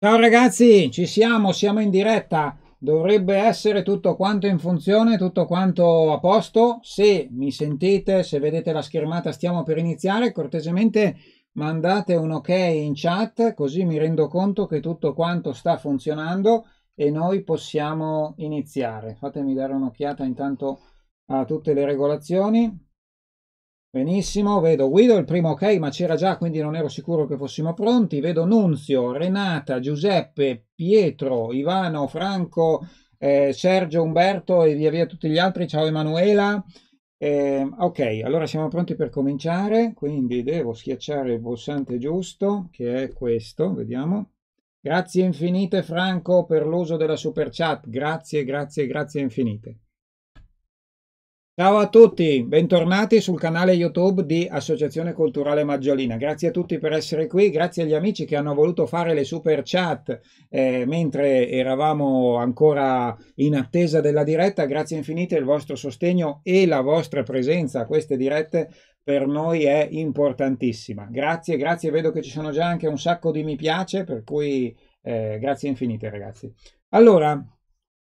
Ciao ragazzi, ci siamo, siamo in diretta. Dovrebbe essere tutto quanto in funzione, tutto quanto a posto. Se mi sentite, se vedete la schermata, stiamo per iniziare. Cortesemente mandate un ok in chat, così mi rendo conto che tutto quanto sta funzionando e noi possiamo iniziare. Fatemi dare un'occhiata intanto a tutte le regolazioni. Benissimo, vedo Guido, il primo ok, ma c'era già, quindi non ero sicuro che fossimo pronti. Vedo Nunzio, Renata, Giuseppe, Pietro, Ivano, Franco, eh, Sergio, Umberto e via via tutti gli altri. Ciao Emanuela. Eh, ok, allora siamo pronti per cominciare, quindi devo schiacciare il pulsante giusto, che è questo, vediamo. Grazie infinite Franco per l'uso della super chat, grazie, grazie, grazie infinite. Ciao a tutti, bentornati sul canale YouTube di Associazione Culturale Maggiolina. Grazie a tutti per essere qui, grazie agli amici che hanno voluto fare le super chat eh, mentre eravamo ancora in attesa della diretta. Grazie infinite il vostro sostegno e la vostra presenza a queste dirette per noi è importantissima. Grazie, grazie, vedo che ci sono già anche un sacco di mi piace, per cui eh, grazie infinite ragazzi. Allora,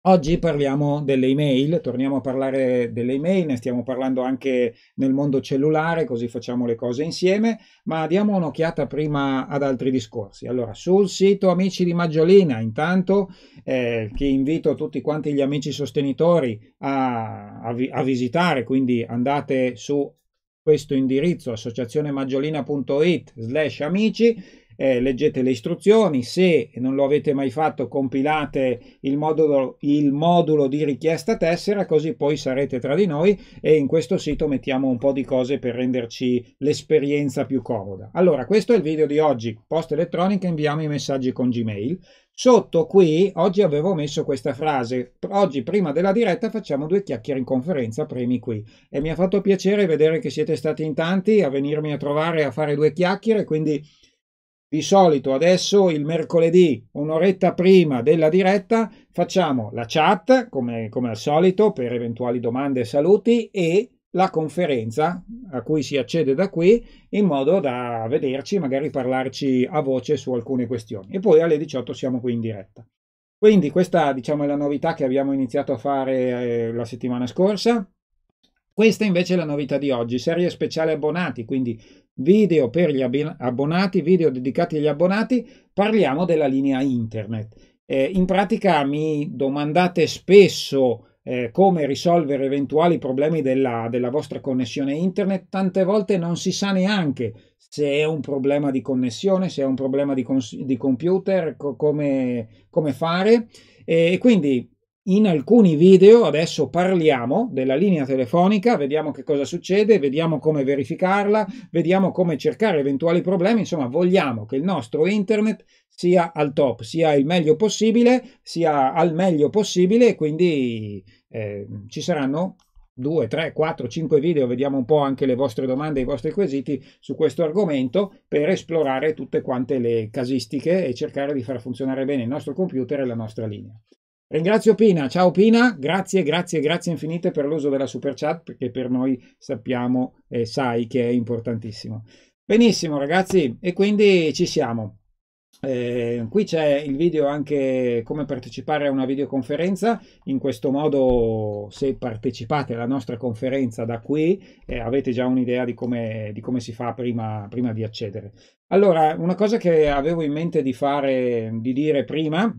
Oggi parliamo delle email, torniamo a parlare delle email, ne stiamo parlando anche nel mondo cellulare, così facciamo le cose insieme, ma diamo un'occhiata prima ad altri discorsi. Allora, sul sito Amici di Maggiolina, intanto eh, che invito tutti quanti gli amici sostenitori a, a, vi, a visitare, quindi andate su questo indirizzo associazionemaggiolina.it slash amici eh, leggete le istruzioni, se non lo avete mai fatto compilate il modulo, il modulo di richiesta tessera così poi sarete tra di noi e in questo sito mettiamo un po' di cose per renderci l'esperienza più comoda. Allora questo è il video di oggi, posta elettronica inviamo i messaggi con Gmail. Sotto qui oggi avevo messo questa frase, oggi prima della diretta facciamo due chiacchiere in conferenza, premi qui. E mi ha fatto piacere vedere che siete stati in tanti a venirmi a trovare a fare due chiacchiere, quindi di solito adesso il mercoledì, un'oretta prima della diretta, facciamo la chat, come, come, al solito, per eventuali domande e saluti e la conferenza a cui si accede da qui in modo da vederci, magari parlarci a voce su alcune questioni. E poi alle 18 siamo qui in diretta. Quindi questa diciamo, è la novità che abbiamo iniziato a fare eh, la settimana scorsa. Questa invece è la novità di oggi, serie speciale abbonati, quindi video per gli abbonati, video dedicati agli abbonati, parliamo della linea internet. Eh, in pratica mi domandate spesso eh, come risolvere eventuali problemi della, della vostra connessione internet, tante volte non si sa neanche se è un problema di connessione, se è un problema di, cons- di computer, co- come, come fare. E quindi in alcuni video adesso parliamo della linea telefonica, vediamo che cosa succede, vediamo come verificarla, vediamo come cercare eventuali problemi, insomma vogliamo che il nostro internet sia al top, sia il meglio possibile, sia al meglio possibile quindi eh, ci saranno 2, 3, 4, 5 video, vediamo un po' anche le vostre domande i vostri quesiti su questo argomento per esplorare tutte quante le casistiche e cercare di far funzionare bene il nostro computer e la nostra linea. Ringrazio Pina, ciao Pina, grazie, grazie, grazie infinite per l'uso della super chat perché per noi sappiamo e eh, sai che è importantissimo. Benissimo ragazzi, e quindi ci siamo. Eh, qui c'è il video anche come partecipare a una videoconferenza, in questo modo se partecipate alla nostra conferenza da qui eh, avete già un'idea di, di come, si fa prima, prima di accedere. Allora, una cosa che avevo in mente di fare, di dire prima,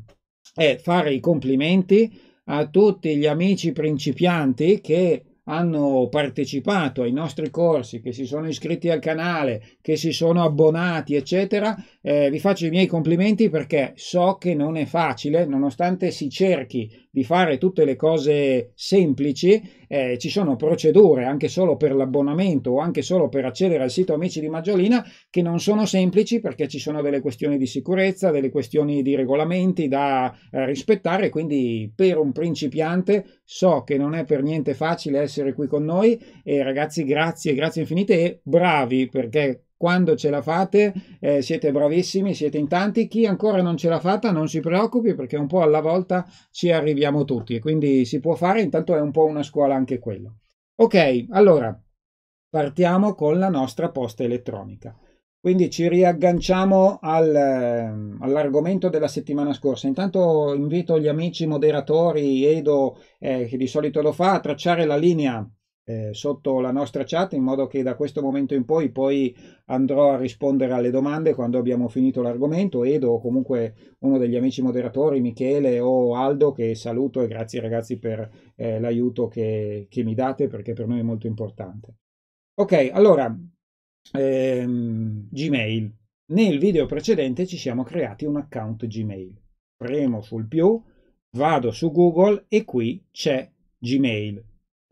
è fare i complimenti a tutti gli amici principianti che hanno partecipato ai nostri corsi, che si sono iscritti al canale, che si sono abbonati, eccetera, eh, vi faccio i miei complimenti perché so che non è facile, nonostante si cerchi di fare tutte le cose semplici, eh, ci sono procedure anche solo per l'abbonamento o anche solo per accedere al sito Amici di Maggiolina che non sono semplici perché ci sono delle questioni di sicurezza, delle questioni di regolamenti da eh, rispettare, quindi per un principiante So che non è per niente facile essere qui con noi e ragazzi grazie, grazie infinite e bravi perché quando ce la fate eh, siete bravissimi, siete in tanti, chi ancora non ce l'ha fatta non si preoccupi perché un po' alla volta ci arriviamo tutti e quindi si può fare, intanto è un po' una scuola anche quello. Ok, allora partiamo con la nostra posta elettronica. Quindi ci riagganciamo al, eh, all'argomento della settimana scorsa. Intanto invito gli amici moderatori, Edo, eh, che di solito lo fa, a tracciare la linea eh, sotto la nostra chat in modo che da questo momento in poi poi andrò a rispondere alle domande quando abbiamo finito l'argomento. Edo o comunque uno degli amici moderatori, Michele o Aldo, che saluto e grazie ragazzi per eh, l'aiuto che, che mi date perché per noi è molto importante. Ok, allora ehm, Gmail. Nel video precedente ci siamo creati un account Gmail. Premo sul più, vado su Google e qui c'è Gmail.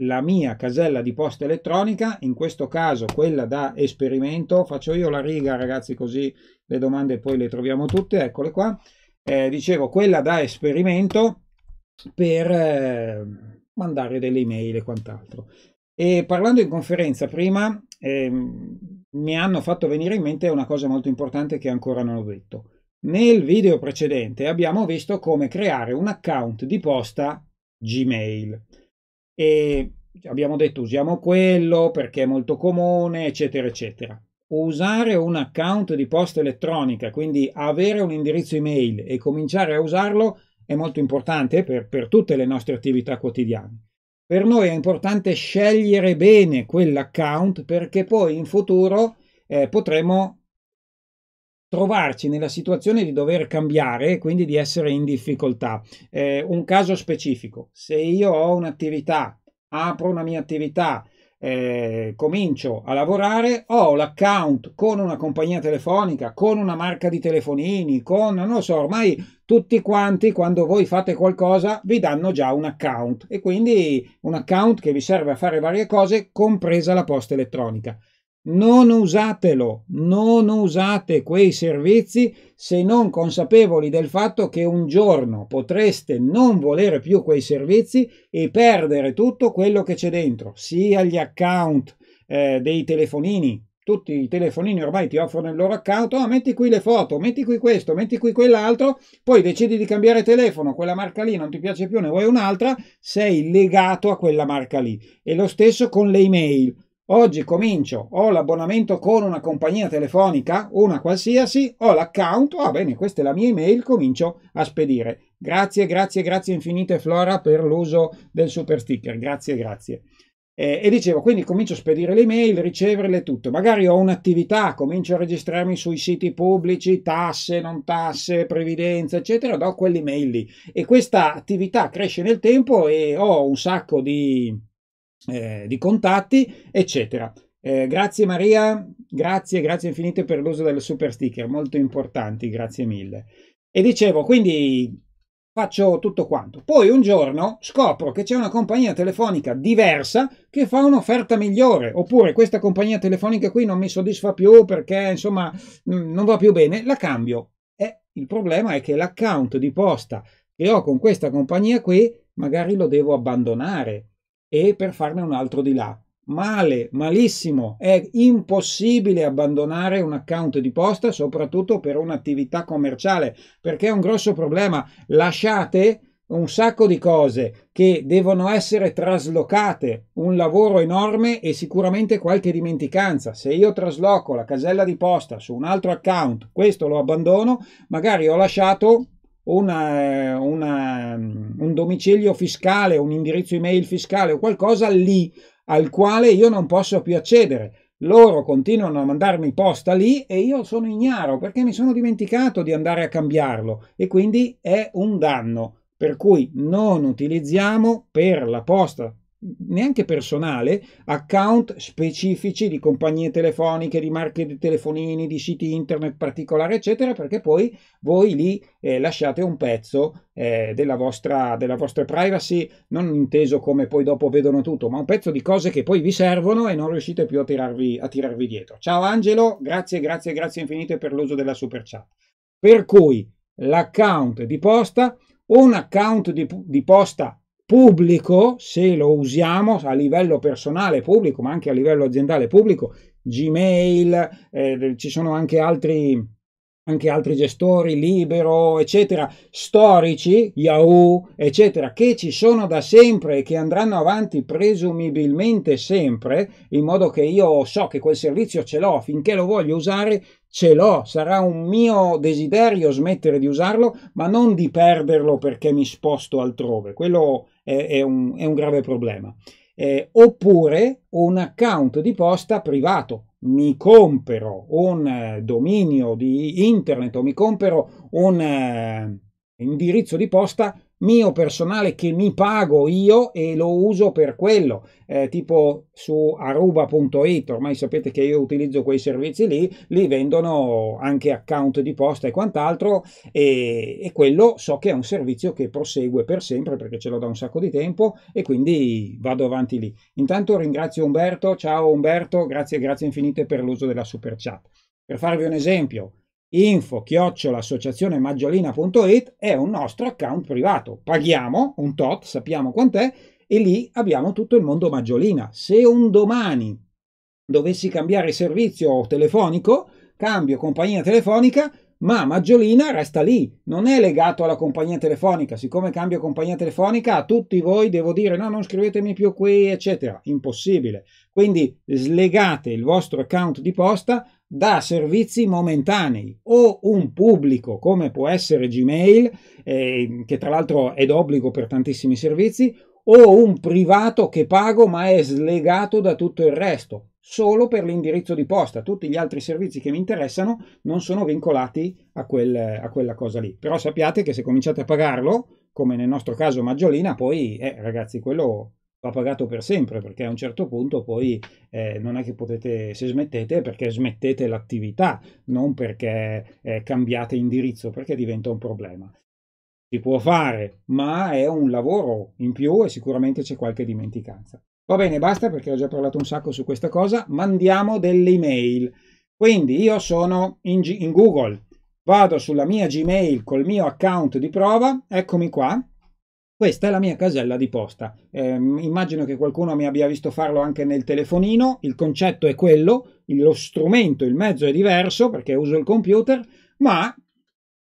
La mia casella di posta elettronica, in questo caso quella da esperimento, faccio io la riga ragazzi così le domande poi le troviamo tutte, eccole qua. Eh, dicevo quella da esperimento per eh, mandare delle email e quant'altro. E parlando in conferenza prima, eh, mi hanno fatto venire in mente una cosa molto importante che ancora non ho detto. Nel video precedente abbiamo visto come creare un account di posta Gmail e abbiamo detto usiamo quello perché è molto comune, eccetera, eccetera. Usare un account di posta elettronica, quindi avere un indirizzo email e cominciare a usarlo è molto importante per, per tutte le nostre attività quotidiane. Per noi è importante scegliere bene quell'account perché poi in futuro eh, potremo trovarci nella situazione di dover cambiare e quindi di essere in difficoltà. Eh, un caso specifico, se io ho un'attività, apro una mia attività, eh, comincio a lavorare, ho l'account con una compagnia telefonica, con una marca di telefonini, con non lo so, ormai tutti quanti quando voi fate qualcosa vi danno già un account e quindi un account che vi serve a fare varie cose, compresa la posta elettronica. Non usatelo, non usate quei servizi se non consapevoli del fatto che un giorno potreste non volere più quei servizi e perdere tutto quello che c'è dentro, sia gli account eh, dei telefonini. Tutti i telefonini ormai ti offrono il loro account, oh, metti qui le foto, metti qui questo, metti qui quell'altro, poi decidi di cambiare telefono, quella marca lì non ti piace più, ne vuoi un'altra, sei legato a quella marca lì. E lo stesso con le email Oggi comincio, ho l'abbonamento con una compagnia telefonica, una qualsiasi, ho l'account, va ah, bene, questa è la mia email, comincio a spedire. Grazie, grazie, grazie infinite Flora per l'uso del super sticker, grazie, grazie. Eh, e dicevo, quindi comincio a spedire le email, riceverle tutto. Magari ho un'attività, comincio a registrarmi sui siti pubblici, tasse, non tasse, previdenza, eccetera, do quell'email lì. E questa attività cresce nel tempo e ho un sacco di eh, di contatti, eccetera. Eh, grazie Maria, grazie, grazie infinite per l'uso del super sticker, molto importanti, grazie mille. E dicevo, quindi faccio tutto quanto. Poi un giorno scopro che c'è una compagnia telefonica diversa che fa un'offerta migliore, oppure questa compagnia telefonica qui non mi soddisfa più perché insomma non va più bene, la cambio. E il problema è che l'account di posta che ho con questa compagnia qui magari lo devo abbandonare e per farne un altro di là. Male, malissimo, è impossibile abbandonare un account di posta soprattutto per un'attività commerciale perché è un grosso problema. Lasciate un sacco di cose che devono essere traslocate, un lavoro enorme e sicuramente qualche dimenticanza. Se io trasloco la casella di posta su un altro account, questo lo abbandono, magari ho lasciato una, una, un domicilio fiscale, un indirizzo email fiscale o qualcosa lì al quale io non posso più accedere. Loro continuano a mandarmi posta lì e io sono ignaro perché mi sono dimenticato di andare a cambiarlo e quindi è un danno. Per cui non utilizziamo per la posta neanche personale, account specifici di compagnie telefoniche, di marche di telefonini, di siti internet particolari, eccetera, perché poi voi lì eh, lasciate un pezzo eh, della, vostra, della vostra privacy, non inteso come poi dopo vedono tutto, ma un pezzo di cose che poi vi servono e non riuscite più a tirarvi, a tirarvi dietro. Ciao Angelo, grazie, grazie, grazie infinite per l'uso della super chat. Per cui l'account di posta, un account di, di posta pubblico, se lo usiamo a livello personale pubblico, ma anche a livello aziendale pubblico, Gmail, eh, ci sono anche altri, anche altri gestori, Libero, eccetera, storici, Yahoo, eccetera, che ci sono da sempre e che andranno avanti presumibilmente sempre, in modo che io so che quel servizio ce l'ho, finché lo voglio usare, ce l'ho, sarà un mio desiderio smettere di usarlo, ma non di perderlo perché mi sposto altrove. Quello eh, è, un, è, un, grave problema. Eh, oppure un account di posta privato. Mi compro un eh, dominio di internet o mi compro un eh, indirizzo di posta mio personale che mi pago io e lo uso per quello, eh, tipo su aruba.it, ormai sapete che io utilizzo quei servizi lì, lì vendono anche account di posta e quant'altro e, e quello so che è un servizio che prosegue per sempre perché ce l'ho da un sacco di tempo e quindi vado avanti lì. Intanto ringrazio Umberto, ciao Umberto, grazie, grazie infinite per l'uso della super chat. Per farvi un esempio, info chiocciolaassociazionemaggiolina.it è un nostro account privato. Paghiamo un tot, sappiamo quant'è, e lì abbiamo tutto il mondo Maggiolina. Se un domani dovessi cambiare servizio telefonico, cambio compagnia telefonica, ma Maggiolina resta lì, non è legato alla compagnia telefonica. Siccome cambio compagnia telefonica, a tutti voi devo dire no, non scrivetemi più qui, eccetera. Impossibile. Quindi slegate il vostro account di posta da servizi momentanei o un pubblico come può essere Gmail, eh, che tra l'altro è d'obbligo per tantissimi servizi, o un privato che pago ma è slegato da tutto il resto, solo per l'indirizzo di posta. Tutti gli altri servizi che mi interessano non sono vincolati a, quel, a quella cosa lì. Però sappiate che se cominciate a pagarlo, come nel nostro caso Maggiolina, poi eh, ragazzi quello va pagato per sempre perché a un certo punto poi eh, non è che potete, se smettete, perché smettete l'attività, non perché eh, cambiate indirizzo, perché diventa un problema. Si può fare, ma è un lavoro in più e sicuramente c'è qualche dimenticanza. Va bene, basta perché ho già parlato un sacco su questa cosa, mandiamo delle email. Quindi io sono in, G- in Google, vado sulla mia Gmail col mio account di prova, eccomi qua, questa è la mia casella di posta. Eh, immagino che qualcuno mi abbia visto farlo anche nel telefonino. Il concetto è quello, lo strumento, il mezzo è diverso perché uso il computer, ma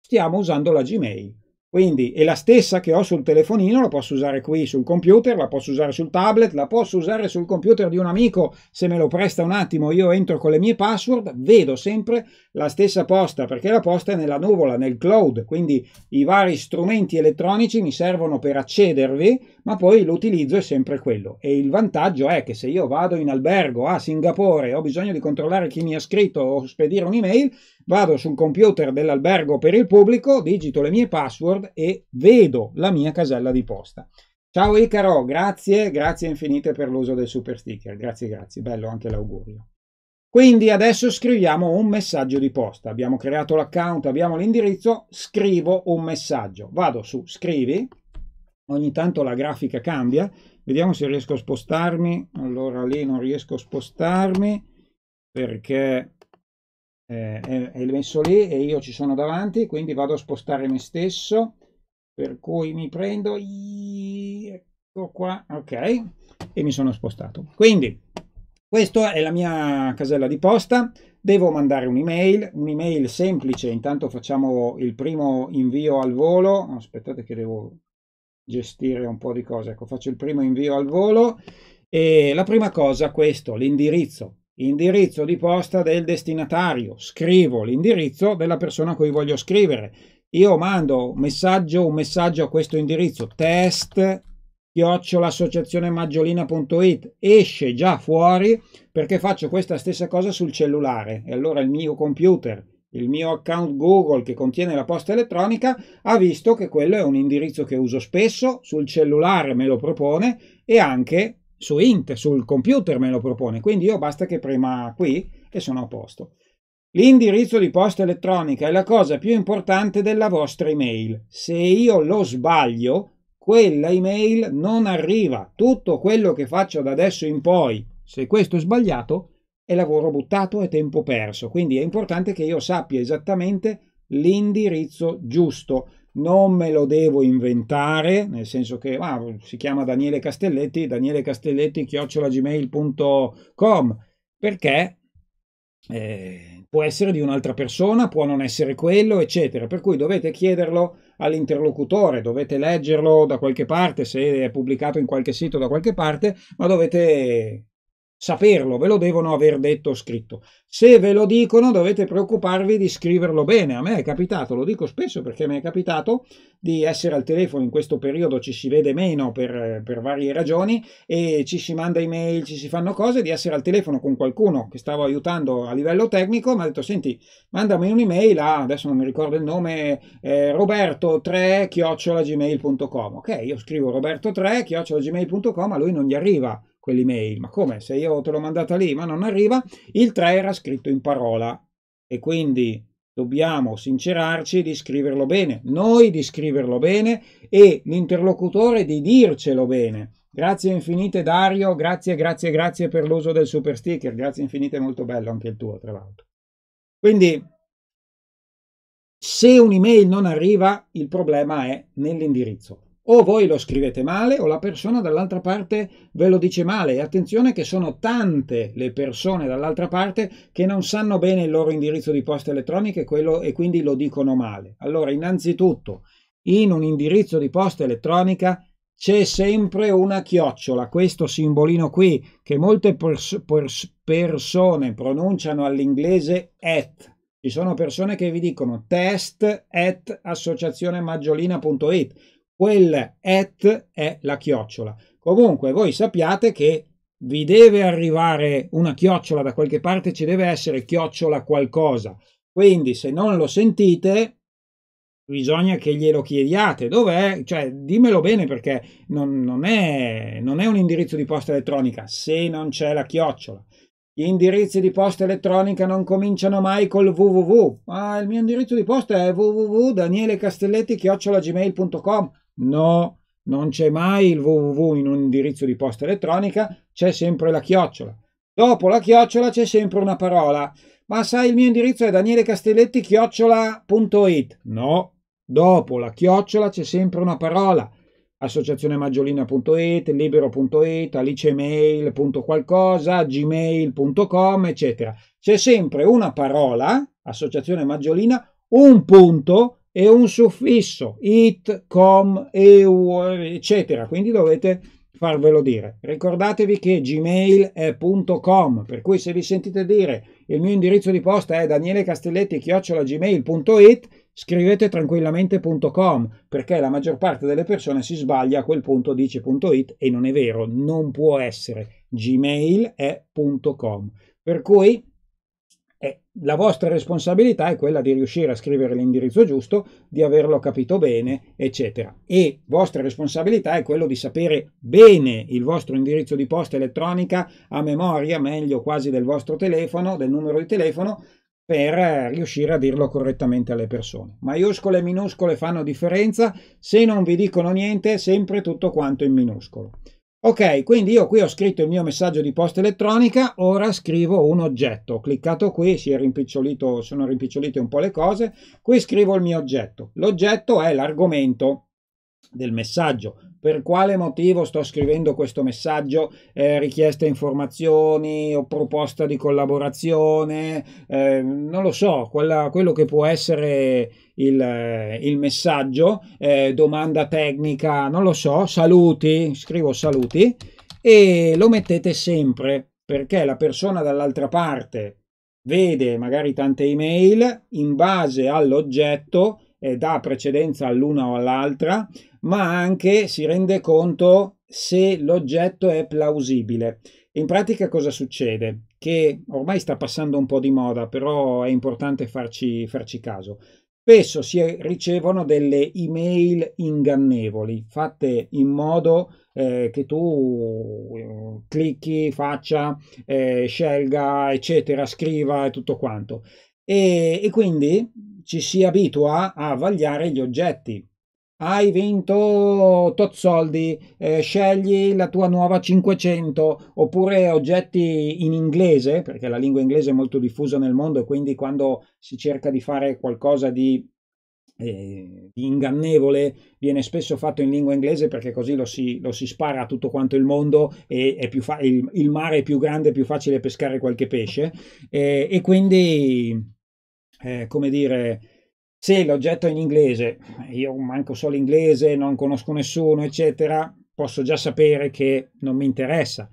stiamo usando la Gmail. Quindi è la stessa che ho sul telefonino, la posso usare qui sul computer, la posso usare sul tablet, la posso usare sul computer di un amico, se me lo presta un attimo io entro con le mie password, vedo sempre la stessa posta perché la posta è nella nuvola, nel cloud, quindi i vari strumenti elettronici mi servono per accedervi, ma poi l'utilizzo è sempre quello. E il vantaggio è che se io vado in albergo a Singapore e ho bisogno di controllare chi mi ha scritto o spedire un'email, vado sul computer dell'albergo per il pubblico, digito le mie password e vedo la mia casella di posta. Ciao Icaro, grazie, grazie infinite per l'uso del super sticker, grazie, grazie, bello anche l'augurio. Quindi adesso scriviamo un messaggio di posta, abbiamo creato l'account, abbiamo l'indirizzo, scrivo un messaggio, vado su scrivi, ogni tanto la grafica cambia, vediamo se riesco a spostarmi, allora lì non riesco a spostarmi perché eh, è, il messo lì e io ci sono davanti, quindi vado a spostare me stesso, per cui mi prendo, ecco qua, ok, e mi sono spostato. Quindi, questa è la mia casella di posta, devo mandare un'email, un'email semplice, intanto facciamo il primo invio al volo, aspettate che devo gestire un po' di cose, ecco faccio il primo invio al volo e la prima cosa questo, l'indirizzo, indirizzo di posta del destinatario, scrivo l'indirizzo della persona a cui voglio scrivere. Io mando un messaggio, un messaggio a questo indirizzo, test maggiolina.it esce già fuori perché faccio questa stessa cosa sul cellulare e allora il mio computer il mio account Google che contiene la posta elettronica ha visto che quello è un indirizzo che uso spesso, sul cellulare me lo propone e anche su int, sul computer me lo propone, quindi io basta che prema qui e sono a posto. L'indirizzo di posta elettronica è la cosa più importante della vostra email. Se io lo sbaglio, quella email non arriva. Tutto quello che faccio da adesso in poi, se questo è sbagliato, è lavoro buttato e tempo perso. Quindi è importante che io sappia esattamente l'indirizzo giusto non me lo devo inventare, nel senso che ah, si chiama Daniele Castelletti, Daniele Castelletti chiocciolagmail.com, perché eh, può essere di un'altra persona, può non essere quello, eccetera. Per cui dovete chiederlo all'interlocutore, dovete leggerlo da qualche parte, se è pubblicato in qualche sito da qualche parte, ma dovete saperlo, ve lo devono aver detto o scritto. Se ve lo dicono dovete preoccuparvi di scriverlo bene. A me è capitato, lo dico spesso perché mi è capitato di essere al telefono in questo periodo, ci si vede meno per, per varie ragioni e ci si manda email, ci si fanno cose, di essere al telefono con qualcuno che stavo aiutando a livello tecnico, mi ha detto senti, mandami un'email a, adesso non mi ricordo il nome, eh, roberto3 gmailcom Ok, io scrivo roberto3 gmailcom a lui non gli arriva quell'email. Ma come? Se io te l'ho mandata lì ma non arriva, il 3 era scritto in parola e quindi dobbiamo sincerarci di scriverlo bene, noi di scriverlo bene e l'interlocutore di dircelo bene. Grazie infinite Dario, grazie, grazie, grazie per l'uso del super sticker, grazie infinite, molto bello anche il tuo tra l'altro. Quindi se un'email non arriva, il problema è nell'indirizzo o voi lo scrivete male o la persona dall'altra parte ve lo dice male. E attenzione che sono tante le persone dall'altra parte che non sanno bene il loro indirizzo di posta elettronica e, quindi lo dicono male. Allora, innanzitutto, in un indirizzo di posta elettronica c'è sempre una chiocciola, questo simbolino qui che molte pers pers persone pronunciano all'inglese at. Ci sono persone che vi dicono test at associazionemaggiolina.it Quel at è la chiocciola. Comunque voi sappiate che vi deve arrivare una chiocciola da qualche parte, ci deve essere chiocciola qualcosa. Quindi se non lo sentite, bisogna che glielo chiediate. Dov'è? Cioè, dimmelo bene perché non, non, è, non è un indirizzo di posta elettronica se non c'è la chiocciola. Gli indirizzi di posta elettronica non cominciano mai col www. Ma ah, il mio indirizzo di posta è www.danielecastelletti-gmail.com No, non c'è mai il www in un indirizzo di posta elettronica, c'è sempre la chiocciola. Dopo la chiocciola c'è sempre una parola. Ma sai, il mio indirizzo è danielecastelletti-chiocciola.it. No, dopo la chiocciola c'è sempre una parola. Associazionemaggiolina.it, libero.it, alicemail.qualcosa, gmail.com, eccetera. C'è sempre una parola, associazione maggiolina, un punto, e un suffisso it, com, eu, eccetera. Quindi dovete farvelo dire. Ricordatevi che gmail è punto .com, per cui se vi sentite dire il mio indirizzo di posta è danielecastelletti-gmail.it, scrivete tranquillamente punto com, perché la maggior parte delle persone si sbaglia, a quel punto dice punto it e non è vero, non può essere. gmail com. Per cui e eh, la vostra responsabilità è quella di riuscire a scrivere l'indirizzo giusto, di averlo capito bene, eccetera. E vostra responsabilità è quello di sapere bene il vostro indirizzo di posta elettronica a memoria, meglio quasi del vostro telefono, del numero di telefono, per eh, riuscire a dirlo correttamente alle persone. Maiuscole e minuscole fanno differenza, se non vi dicono niente, sempre tutto quanto in minuscolo. Ok, quindi io qui ho scritto il mio messaggio di posta elettronica, ora scrivo un oggetto. Ho cliccato qui, rimpicciolito, sono rimpicciolite un po' le cose. Qui scrivo il mio oggetto. L'oggetto è l'argomento del messaggio per quale motivo sto scrivendo questo messaggio, eh, richieste informazioni o proposta di collaborazione, eh, non lo so, quella, quello che può essere il, il messaggio, eh, domanda tecnica, non lo so, saluti, scrivo saluti e lo mettete sempre perché la persona dall'altra parte vede magari tante email in base all'oggetto e dà precedenza all'una o all'altra ma anche si rende conto se l'oggetto è plausibile. In pratica cosa succede? Che ormai sta passando un po' di moda, però è importante farci, farci caso. Spesso si ricevono delle email ingannevoli, fatte in modo eh, che tu eh, clicchi, faccia, eh, scelga, eccetera, scriva e tutto quanto. E, e quindi ci si abitua a vagliare gli oggetti hai vinto tot soldi, eh, scegli la tua nuova 500 oppure oggetti in inglese, perché la lingua inglese è molto diffusa nel mondo e quindi quando si cerca di fare qualcosa di, eh, di ingannevole viene spesso fatto in lingua inglese perché così lo si, lo si spara a tutto quanto il mondo e fa- il, il, mare è più grande, è più facile pescare qualche pesce eh, e quindi, eh, come dire, se l'oggetto è in inglese, io manco solo inglese, non conosco nessuno, eccetera, posso già sapere che non mi interessa.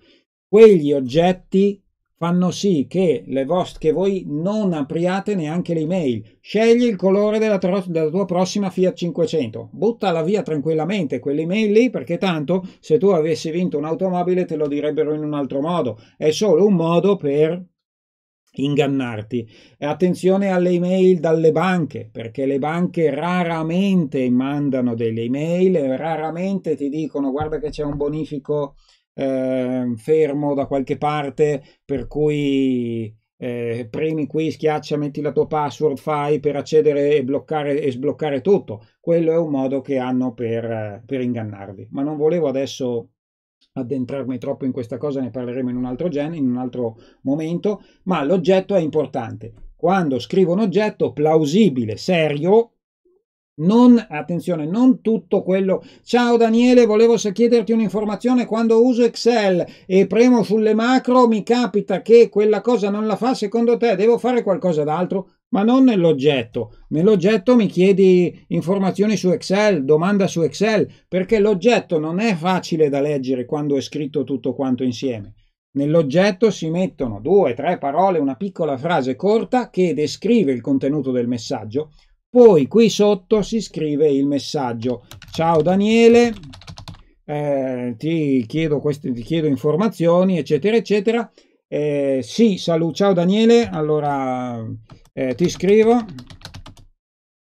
Quegli oggetti fanno sì che, le vostre, che voi non apriate neanche le email. Scegli il colore della, della, tua prossima Fiat 500. Buttala via tranquillamente quell'email lì perché tanto se tu avessi vinto un'automobile te lo direbbero in un altro modo. È solo un modo per ingannarti. Attenzione alle email dalle banche, perché le banche raramente mandano delle email, raramente ti dicono guarda che c'è un bonifico eh, fermo da qualche parte, per cui eh, premi qui, schiaccia, metti la tua password, fai per accedere e bloccare e sbloccare tutto. Quello è un modo che hanno per, per ingannarvi. Ma non volevo adesso addentrarmi troppo in questa cosa, ne parleremo in un altro genere, in un altro momento, ma l'oggetto è importante. Quando scrivo un oggetto plausibile, serio, non, attenzione, non tutto quello. Ciao Daniele, volevo chiederti un'informazione. Quando uso Excel e premo sulle macro, mi capita che quella cosa non la fa secondo te, devo fare qualcosa d'altro? ma non nell'oggetto. Nell'oggetto mi chiedi informazioni su Excel, domanda su Excel, perché l'oggetto non è facile da leggere quando è scritto tutto quanto insieme. Nell'oggetto si mettono due, tre parole, una piccola frase corta che descrive il contenuto del messaggio. Poi qui sotto si scrive il messaggio. Ciao Daniele, eh, ti, chiedo queste, ti chiedo informazioni, eccetera, eccetera. Eh, sì, saluto. Ciao Daniele. Allora, eh, ti scrivo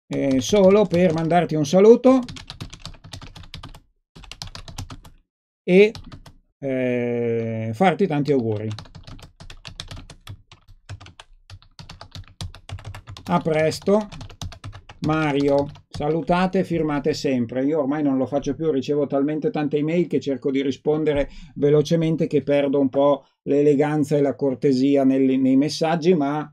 eh, solo per mandarti un saluto e eh, farti tanti auguri. A presto, Mario. Salutate, firmate sempre. Io ormai non lo faccio più, ricevo talmente tante email che cerco di rispondere velocemente che perdo un po' l'eleganza e la cortesia nei, nei messaggi, ma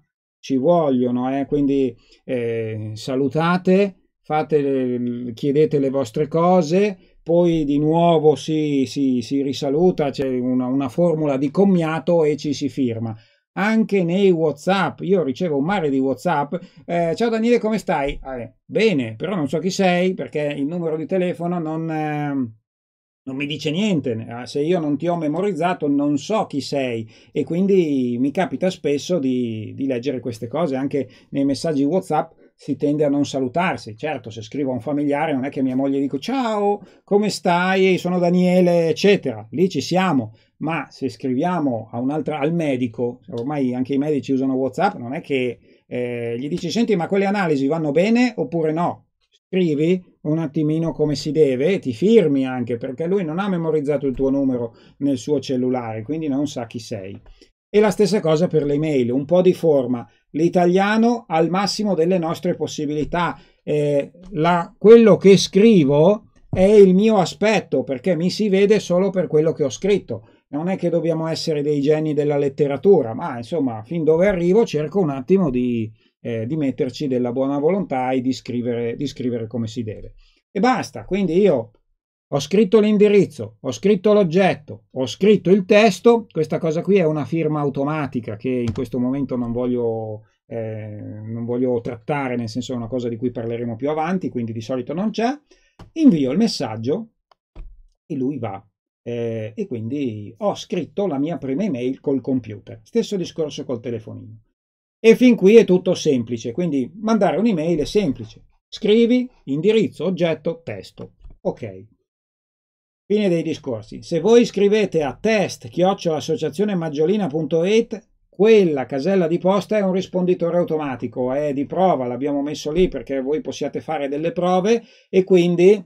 ci vogliono, eh? quindi eh, salutate, fate, chiedete le vostre cose, poi di nuovo si, si, si risaluta, c'è una, una, formula di commiato e ci si firma. Anche nei WhatsApp, io ricevo un mare di WhatsApp. Eh, Ciao Daniele, come stai? Ah, eh, bene, però non so chi sei perché il numero di telefono non ehm, non mi dice niente, eh, se io non ti ho memorizzato non so chi sei e quindi mi capita spesso di, di leggere queste cose anche nei messaggi WhatsApp si tende a non salutarsi. Certo, se scrivo a un familiare non è che mia moglie dico ciao, come stai, sono Daniele, eccetera. Lì ci siamo. Ma se scriviamo a al medico, ormai anche i medici usano WhatsApp, non è che eh, gli dici senti ma quelle analisi vanno bene oppure no. Scrivi un attimino come si deve e ti firmi anche perché lui non ha memorizzato il tuo numero nel suo cellulare, quindi non sa chi sei. E la stessa cosa per le mail, un po' di forma, l'italiano al massimo delle nostre possibilità. Eh, la, quello che scrivo è il mio aspetto perché mi si vede solo per quello che ho scritto. Non è che dobbiamo essere dei geni della letteratura, ma insomma, fin dove arrivo cerco un attimo di, eh, di metterci della buona volontà e di scrivere, di scrivere come si deve. E basta, quindi io ho scritto l'indirizzo, ho scritto l'oggetto, ho scritto il testo, questa cosa qui è una firma automatica che in questo momento non voglio, eh, non voglio trattare, nel senso è una cosa di cui parleremo più avanti, quindi di solito non c'è, invio il messaggio e lui va. Eh, e quindi ho scritto la mia prima email col computer, stesso discorso col telefonino. E fin qui è tutto semplice, quindi mandare un'email è semplice. Scrivi indirizzo, oggetto, testo. Ok. Fine dei discorsi. Se voi scrivete a test-associazionemaggiolina.it, quella casella di posta è un risponditore automatico, è di prova, l'abbiamo messo lì perché voi possiate fare delle prove e quindi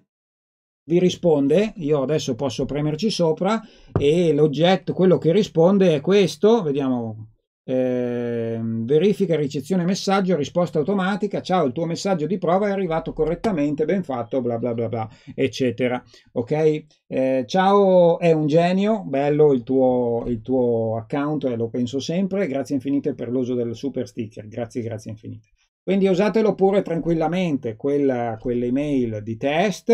vi risponde, io adesso posso premerci sopra e l'oggetto, quello che risponde è questo, vediamo eh, verifica ricezione messaggio, risposta automatica, ciao, il tuo messaggio di prova è arrivato correttamente, ben fatto, bla bla bla bla, eccetera. Ok? Eh, ciao, è un genio, bello il tuo, il tuo account, eh, lo penso sempre, grazie infinite per l'uso del super sticker, grazie, grazie infinite. Quindi usatelo pure tranquillamente, quella, quell'email di test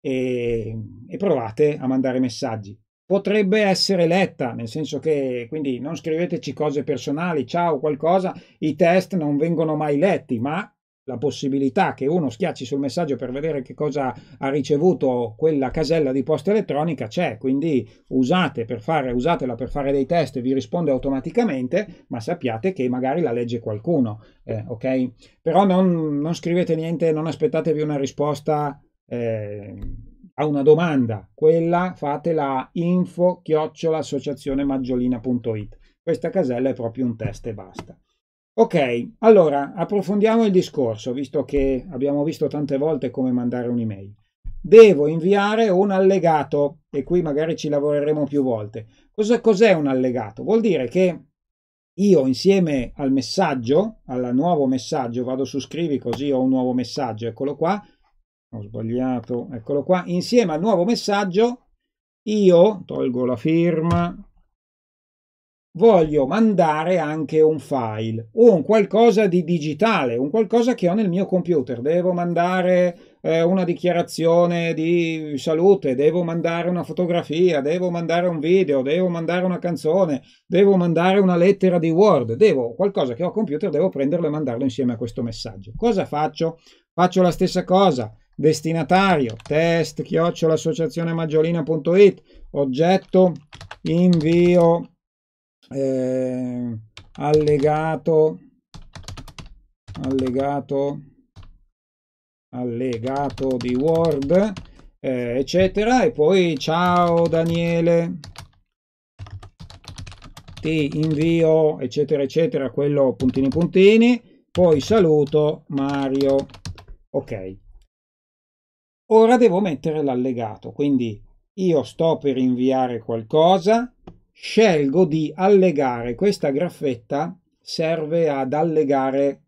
e, e provate a mandare messaggi potrebbe essere letta, nel senso che quindi non scriveteci cose personali, ciao qualcosa, i test non vengono mai letti, ma la possibilità che uno schiacci sul messaggio per vedere che cosa ha ricevuto quella casella di posta elettronica c'è, quindi usate per fare, usatela per fare dei test, vi risponde automaticamente, ma sappiate che magari la legge qualcuno, eh, ok? Però non, non, scrivete niente, non aspettatevi una risposta. Eh, a una domanda, quella fatela a info maggiolina.it. Questa casella è proprio un test e basta. Ok, allora approfondiamo il discorso, visto che abbiamo visto tante volte come mandare un'email. Devo inviare un allegato e qui magari ci lavoreremo più volte. Cosa, cos'è un allegato? Vuol dire che io insieme al messaggio, al nuovo messaggio, vado su scrivi così ho un nuovo messaggio, eccolo qua, ho sbagliato, eccolo qua, insieme al nuovo messaggio io, tolgo la firma, voglio mandare anche un file o un qualcosa di digitale, un qualcosa che ho nel mio computer. Devo mandare eh, una dichiarazione di salute, devo mandare una fotografia, devo mandare un video, devo mandare una canzone, devo mandare una lettera di Word, devo qualcosa che ho al computer, devo prenderlo e mandarlo insieme a questo messaggio. Cosa faccio? Faccio la stessa cosa destinatario test maggiolina.it oggetto invio eh, allegato allegato allegato di word eh, eccetera e poi ciao daniele ti invio eccetera eccetera quello puntini puntini poi saluto mario ok Ora devo mettere l'allegato, quindi io sto per inviare qualcosa, scelgo di allegare questa graffetta, serve ad allegare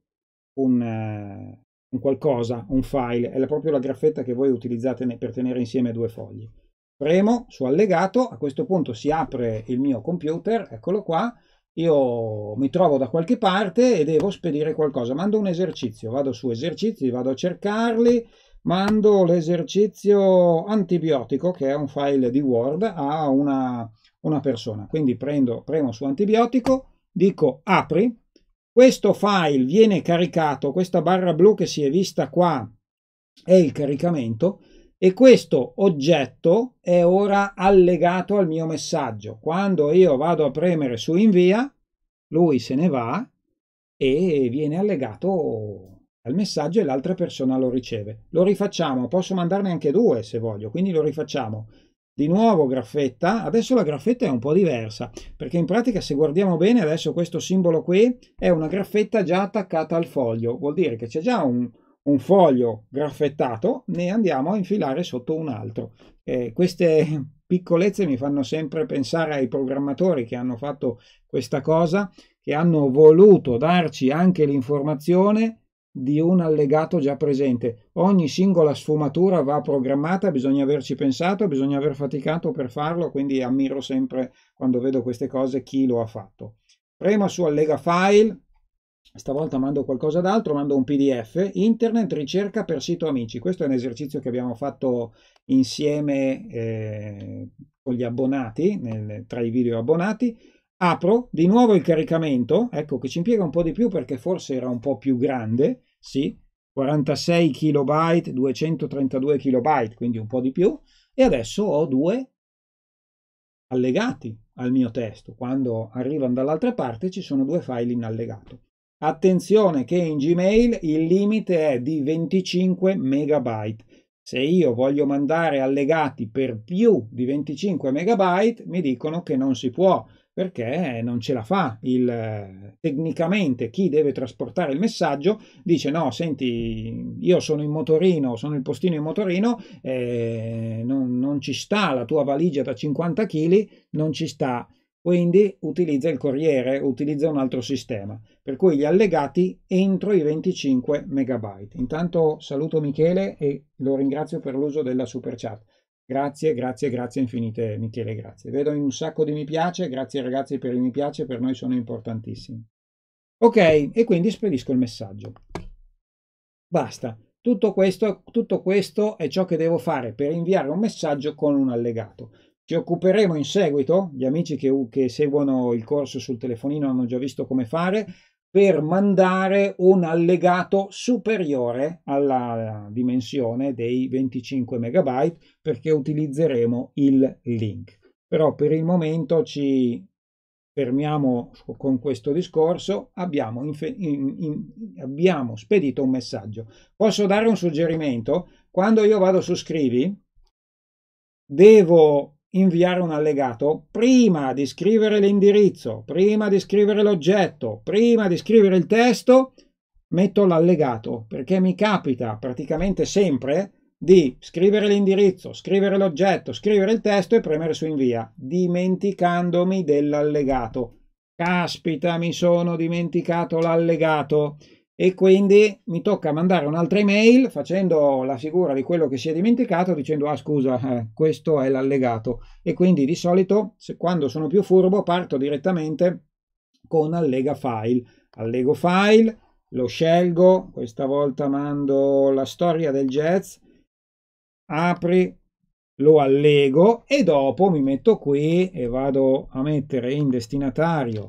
un, eh, un qualcosa, un file, è proprio la graffetta che voi utilizzate per tenere insieme due fogli. Premo su allegato, a questo punto si apre il mio computer, eccolo qua, io mi trovo da qualche parte e devo spedire qualcosa, mando un esercizio, vado su esercizi, vado a cercarli, mando l'esercizio antibiotico, che è un file di Word, a una, una persona. Quindi prendo, premo su antibiotico, dico apri, questo file viene caricato, questa barra blu che si è vista qua è il caricamento, e questo oggetto è ora allegato al mio messaggio. Quando io vado a premere su invia, lui se ne va e viene allegato al messaggio e l'altra persona lo riceve. Lo rifacciamo, posso mandarne anche due se voglio, quindi lo rifacciamo. Di nuovo graffetta, adesso la graffetta è un po' diversa, perché in pratica se guardiamo bene adesso questo simbolo qui è una graffetta già attaccata al foglio, vuol dire che c'è già un, un foglio graffettato, ne andiamo a infilare sotto un altro. Eh, queste piccolezze mi fanno sempre pensare ai programmatori che hanno fatto questa cosa, che hanno voluto darci anche l'informazione di un allegato già presente. Ogni singola sfumatura va programmata, bisogna averci pensato, bisogna aver faticato per farlo, quindi ammiro sempre quando vedo queste cose chi lo ha fatto. Premo su allega file, stavolta mando qualcosa d'altro, mando un PDF, internet, ricerca per sito amici. Questo è un esercizio che abbiamo fatto insieme eh, con gli abbonati, nel, tra i video abbonati. Apro di nuovo il caricamento, ecco che ci impiega un po' di più perché forse era un po' più grande, sì, 46 KB, 232 KB, quindi un po' di più, e adesso ho due allegati al mio testo. Quando arrivano dall'altra parte ci sono due file in allegato. Attenzione che in Gmail il limite è di 25 MB. Se io voglio mandare allegati per più di 25 MB, mi dicono che non si può perché non ce la fa. Il, tecnicamente chi deve trasportare il messaggio dice no, senti, io sono in motorino, sono il postino in motorino, eh, non, non ci sta la tua valigia da 50 kg, non ci sta. Quindi utilizza il corriere, utilizza un altro sistema, per cui gli allegati entro i 25 megabyte Intanto saluto Michele e lo ringrazio per l'uso della super chat. Grazie, grazie, grazie infinite Michele, grazie. Vedo un sacco di mi piace, grazie ragazzi per i mi piace, per noi sono importantissimi. Ok, e quindi spedisco il messaggio. Basta, tutto questo, tutto questo è ciò che devo fare per inviare un messaggio con un allegato. Ci occuperemo in seguito, gli amici che, che seguono il corso sul telefonino hanno già visto come fare, per mandare un allegato superiore alla dimensione dei 25 megabyte perché utilizzeremo il link. Però per il momento ci fermiamo con questo discorso, abbiamo, in, in, abbiamo spedito un messaggio. Posso dare un suggerimento? Quando io vado su scrivi, devo inviare un allegato prima di scrivere l'indirizzo, prima di scrivere l'oggetto, prima di scrivere il testo, metto l'allegato perché mi capita praticamente sempre di scrivere l'indirizzo, scrivere l'oggetto, scrivere il testo e premere su invia, dimenticandomi dell'allegato. Caspita, mi sono dimenticato l'allegato e quindi mi tocca mandare un'altra email facendo la figura di quello che si è dimenticato dicendo ah scusa eh, questo è l'allegato e quindi di solito se, quando sono più furbo parto direttamente con allega file allego file lo scelgo questa volta mando la storia del jazz apri lo allego e dopo mi metto qui e vado a mettere in destinatario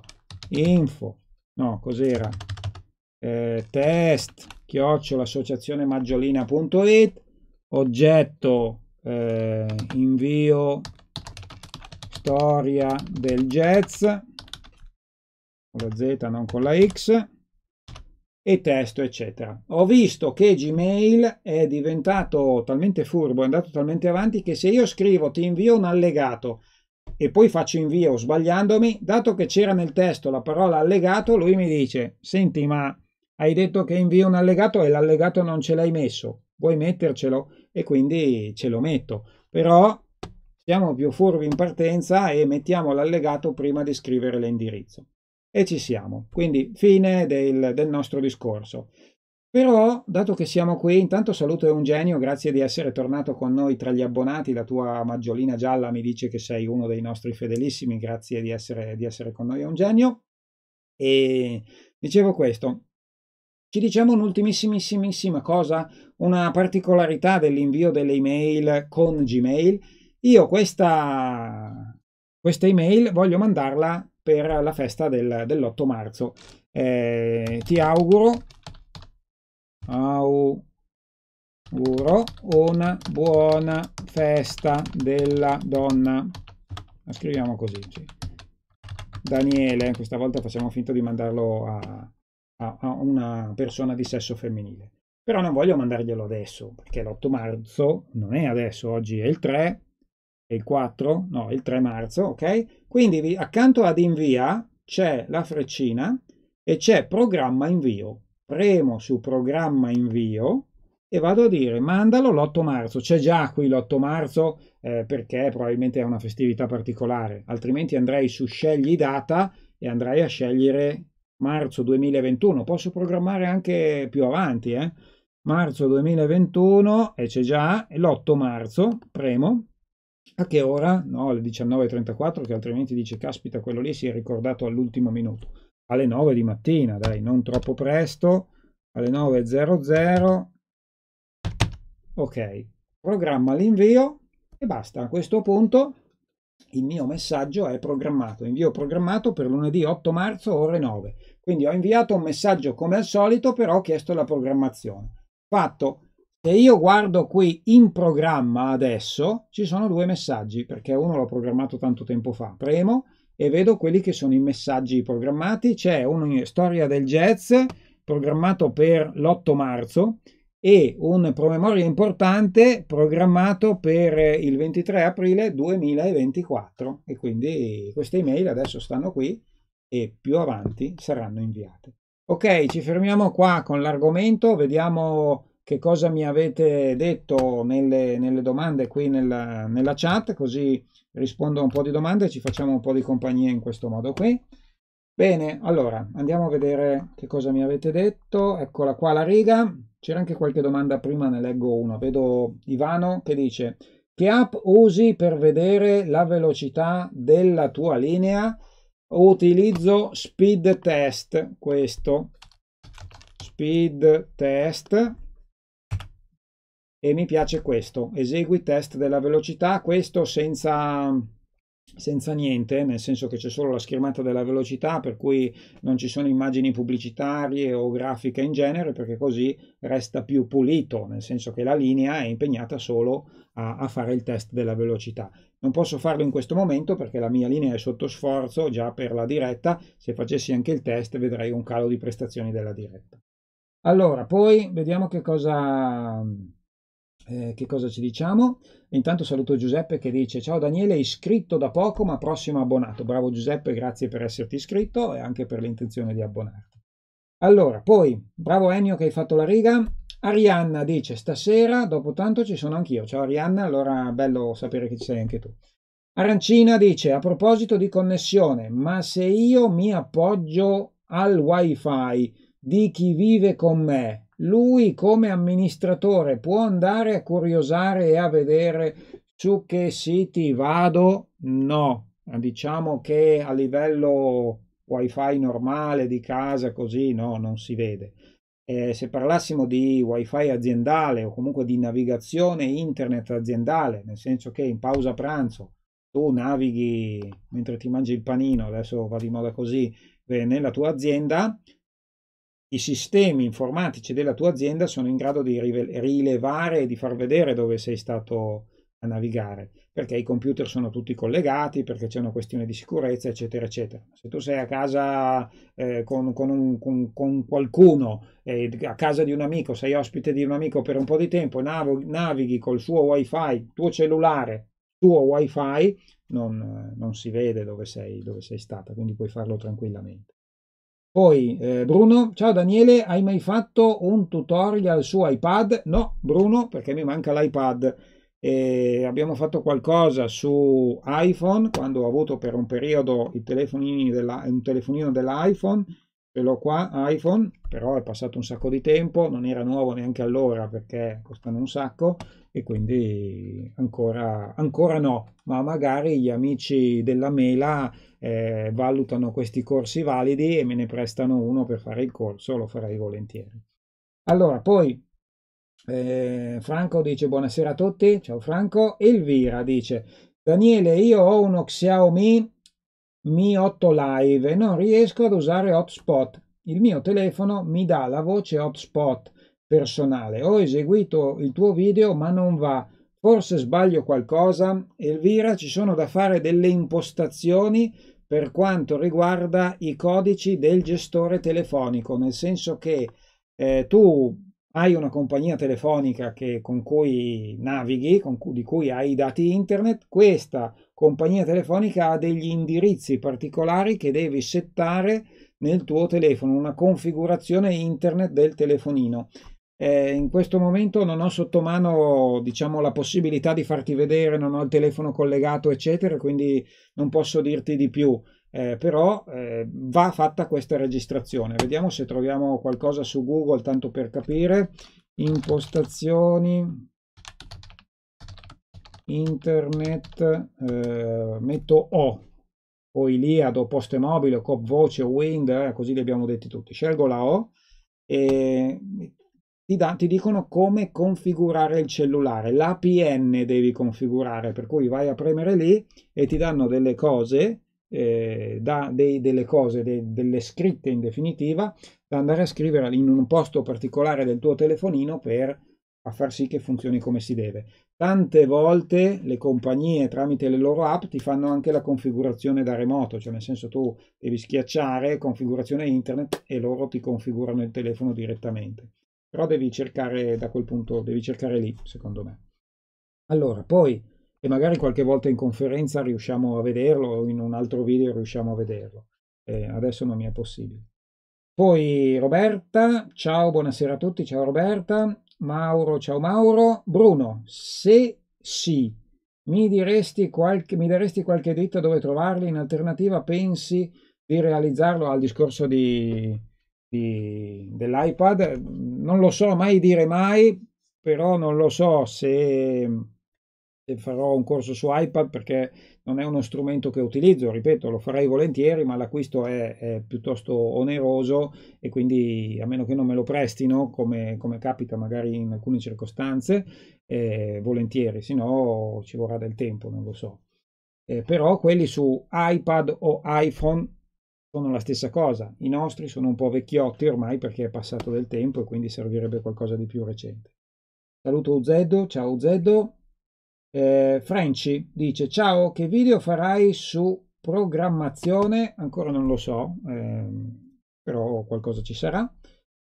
info no cos'era eh, test chiocciolassociazionemaggiolina.it oggetto eh, invio storia del jazz con la z non con la x e testo eccetera ho visto che gmail è diventato talmente furbo è andato talmente avanti che se io scrivo ti invio un allegato e poi faccio invio sbagliandomi dato che c'era nel testo la parola allegato lui mi dice senti ma hai detto che invia un allegato e l'allegato non ce l'hai messo, vuoi mettercelo e quindi ce lo metto. Però siamo più furbi in partenza e mettiamo l'allegato prima di scrivere l'indirizzo. E ci siamo. Quindi fine del, del nostro discorso. Però, dato che siamo qui, intanto saluto Eugenio, grazie di essere tornato con noi tra gli abbonati, la tua maggiolina gialla mi dice che sei uno dei nostri fedelissimi, grazie di essere, di essere con noi Eugenio. E dicevo questo, ci diciamo un'ultimissimissima cosa, una particolarità dell'invio delle email con Gmail. Io questa, questa email voglio mandarla per la festa del, dell'8 marzo. Eh, ti auguro, auguro una buona festa della donna. La scriviamo così. Sì. Daniele, questa volta facciamo finta di mandarlo a, a, una persona di sesso femminile. Però non voglio mandarglielo adesso, perché l'8 marzo non è adesso, oggi è il 3, è il 4, no, il 3 marzo, ok? Quindi accanto ad invia c'è la freccina e c'è programma invio. Premo su programma invio e vado a dire mandalo l'8 marzo. C'è già qui l'8 marzo eh, perché probabilmente è una festività particolare, altrimenti andrei su scegli data e andrei a scegliere marzo 2021, posso programmare anche più avanti, eh? marzo 2021 e c'è già l'8 marzo, premo, a che ora? No, alle 19.34 che altrimenti dice caspita quello lì si è ricordato all'ultimo minuto, alle 9 di mattina, dai, non troppo presto, alle 9.00, ok, programma l'invio e basta, a questo punto il mio messaggio è programmato, invio programmato per lunedì 8 marzo ore 9. Quindi ho inviato un messaggio come al solito, però ho chiesto la programmazione. Fatto, se io guardo qui in programma adesso, ci sono due messaggi, perché uno l'ho programmato tanto tempo fa. Premo e vedo quelli che sono i messaggi programmati. C'è una storia del jazz programmato per l'8 marzo, e un promemoria importante programmato per eh, il 23 aprile 2024 e quindi queste email adesso stanno qui e più avanti saranno inviate. Ok, ci fermiamo qua con l'argomento, vediamo che cosa mi avete detto nelle, nelle domande qui nella, nella chat, così rispondo a un po' di domande e ci facciamo un po' di compagnia in questo modo qui. Bene, allora andiamo a vedere che cosa mi avete detto. Eccola qua la riga. C'era anche qualche domanda prima, ne leggo una. Vedo Ivano che dice che app usi per vedere la velocità della tua linea? Utilizzo speed test, questo speed test e mi piace questo, esegui test della velocità, questo senza senza niente, nel senso che c'è solo la schermata della velocità, per cui non ci sono immagini pubblicitarie o grafiche in genere, perché così resta più pulito, nel senso che la linea è impegnata solo a, a fare il test della velocità. Non posso farlo in questo momento perché la mia linea è sotto sforzo già per la diretta, se facessi anche il test vedrei un calo di prestazioni della diretta. Allora, poi vediamo che cosa eh, che cosa ci diciamo? Intanto saluto Giuseppe che dice ciao Daniele, iscritto da poco ma prossimo abbonato. Bravo Giuseppe, grazie per esserti iscritto e anche per l'intenzione di abbonarti. Allora, poi, bravo Ennio che hai fatto la riga. Arianna dice stasera, dopo tanto ci sono anch'io. Ciao Arianna, allora bello sapere che ci sei anche tu. Arancina dice a proposito di connessione, ma se io mi appoggio al wifi di chi vive con me, lui come amministratore può andare a curiosare e a vedere su che siti vado? No, diciamo che a livello wifi normale di casa così no, non si vede. Eh, se parlassimo di wifi aziendale o comunque di navigazione internet aziendale, nel senso che in pausa pranzo tu navighi mentre ti mangi il panino, adesso va di moda così, eh, nella tua azienda, i sistemi informatici della tua azienda sono in grado di rilevare e di far vedere dove sei stato a navigare, perché i computer sono tutti collegati, perché c'è una questione di sicurezza, eccetera, eccetera. Se tu sei a casa eh, con, con, un, con, con, qualcuno, eh, a casa di un amico, sei ospite di un amico per un po' di tempo, nav- navighi col suo wifi, tuo cellulare, tuo wifi, non, non si vede dove sei, dove sei stata, quindi puoi farlo tranquillamente. Poi eh, Bruno, ciao Daniele, hai mai fatto un tutorial su iPad? No, Bruno, perché mi manca l'iPad. E abbiamo fatto qualcosa su iPhone quando ho avuto per un periodo della, un telefonino dell'iPhone, ce l'ho qua, iPhone, però è passato un sacco di tempo, non era nuovo neanche allora perché costano un sacco e quindi ancora, ancora no, ma magari gli amici della mela eh, valutano questi corsi validi e me ne prestano uno per fare il corso, lo farei volentieri. Allora, poi eh, Franco dice buonasera a tutti, ciao Franco, Elvira dice Daniele io ho uno Xiaomi Mi 8 Live e non riesco ad usare hotspot, il mio telefono mi dà la voce hotspot personale. Ho eseguito il tuo video ma non va. Forse sbaglio qualcosa. Elvira, ci sono da fare delle impostazioni per quanto riguarda i codici del gestore telefonico, nel senso che eh, tu hai una compagnia telefonica che, con cui navighi, con cui, di cui hai i dati internet, questa compagnia telefonica ha degli indirizzi particolari che devi settare nel tuo telefono, una configurazione internet del telefonino eh, in questo momento non ho sotto mano diciamo, la possibilità di farti vedere, non ho il telefono collegato, eccetera, quindi non posso dirti di più. Eh, però eh, va fatta questa registrazione. Vediamo se troviamo qualcosa su Google, tanto per capire. Impostazioni, internet, eh, metto O, o Iliad, Poste Mobile, o Cop Voce, o Wind, eh, così li abbiamo detti tutti. Scelgo la O e ti, da, ti dicono come configurare il cellulare. L'APN devi configurare, per cui vai a premere lì e ti danno delle cose, eh, da, dei, delle cose, de, delle scritte in definitiva, da andare a scrivere in un posto particolare del tuo telefonino per far sì che funzioni come si deve. Tante volte le compagnie tramite le loro app ti fanno anche la configurazione da remoto, cioè nel senso tu devi schiacciare configurazione internet e loro ti configurano il telefono direttamente. Però devi cercare da quel punto, devi cercare lì, secondo me. Allora, poi, e magari qualche volta in conferenza riusciamo a vederlo, o in un altro video riusciamo a vederlo. Eh, adesso non mi è possibile. Poi Roberta, ciao, buonasera a tutti, ciao Roberta. Mauro, ciao Mauro. Bruno, se sì, mi, diresti qualche, mi daresti qualche dritta dove trovarli? In alternativa pensi di realizzarlo al discorso di, di, dell'iPad. Non lo so mai dire mai, però non lo so se, se, farò un corso su iPad perché non è uno strumento che utilizzo, ripeto, lo farei volentieri, ma l'acquisto è, è piuttosto oneroso e quindi a meno che non me lo prestino, come, come capita magari in alcune circostanze, eh, volentieri, se no ci vorrà del tempo, non lo so. Eh, però quelli su iPad o iPhone sono la stessa cosa. I nostri sono un po' vecchiotti ormai perché è passato del tempo e quindi servirebbe qualcosa di più recente. Saluto Uzeddo, ciao Uzeddo. Eh, Frenchy dice ciao, che video farai su programmazione? Ancora non lo so, ehm, però qualcosa ci sarà.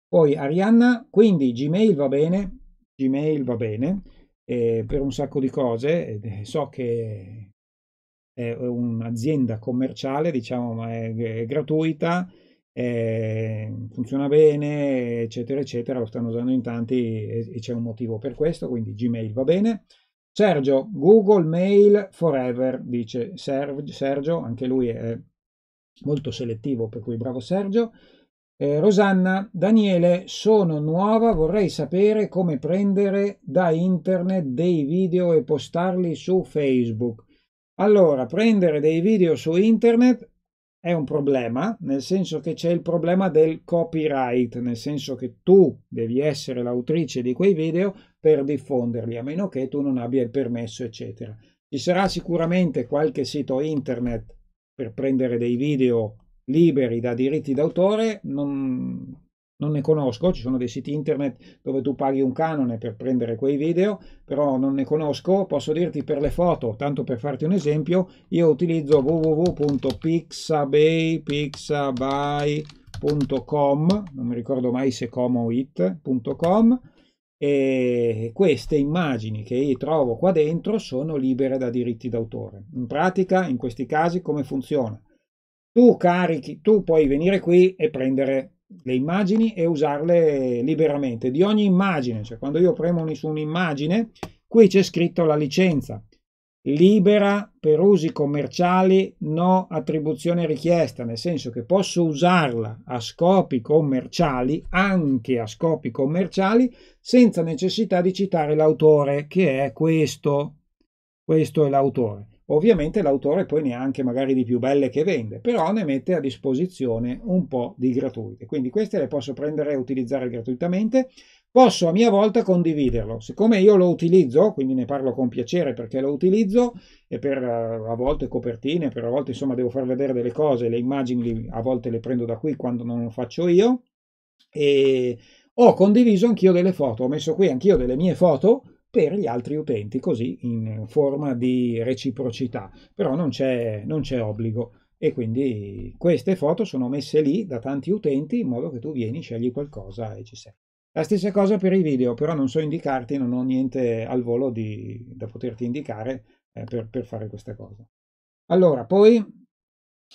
Poi Arianna, quindi Gmail va bene, Gmail va bene eh, per un sacco di cose. Eh, so che è un'azienda commerciale, diciamo, ma è, è gratuita, è, funziona bene, eccetera, eccetera, lo stanno usando in tanti e, e c'è un motivo per questo, quindi Gmail va bene. Sergio, Google Mail Forever, dice Sergio, anche lui è molto selettivo, per cui bravo Sergio. Eh, Rosanna, Daniele, sono nuova, vorrei sapere come prendere da internet dei video e postarli su Facebook. Allora, prendere dei video su internet è un problema, nel senso che c'è il problema del copyright, nel senso che tu devi essere l'autrice di quei video per diffonderli, a meno che tu non abbia il permesso, eccetera. Ci sarà sicuramente qualche sito internet per prendere dei video liberi da diritti d'autore, non, non ne conosco, ci sono dei siti internet dove tu paghi un canone per prendere quei video, però non ne conosco, posso dirti per le foto, tanto per farti un esempio, io utilizzo www.pixabay.com, non mi ricordo mai se com o it.com e queste immagini che io trovo qua dentro sono libere da diritti d'autore. In pratica, in questi casi come funziona? Tu carichi, tu puoi venire qui e prendere le immagini e usarle liberamente. Di ogni immagine, cioè quando io premo su un'immagine, qui c'è scritto la licenza. Libera per usi commerciali, no attribuzione richiesta, nel senso che posso usarla a scopi commerciali, anche a scopi commerciali, senza necessità di citare l'autore, che è questo. Questo è l'autore. Ovviamente l'autore poi ne ha anche magari di più belle che vende, però ne mette a disposizione un po' di gratuite. Quindi queste le posso prendere e utilizzare gratuitamente. Posso a mia volta condividerlo. Siccome io lo utilizzo, quindi ne parlo con piacere perché lo utilizzo, e per eh, a volte copertine, per a volte insomma devo far vedere delle cose, le immagini a volte le prendo da qui quando non lo faccio io, e ho condiviso anch'io delle foto, ho messo qui anch'io delle mie foto, per gli altri utenti, così in forma di reciprocità, però non c'è, non c'è obbligo e quindi queste foto sono messe lì da tanti utenti in modo che tu vieni, scegli qualcosa e ci sei. La stessa cosa per i video, però non so indicarti, non ho niente al volo di, da poterti indicare eh, per, per, fare questa cosa. Allora, poi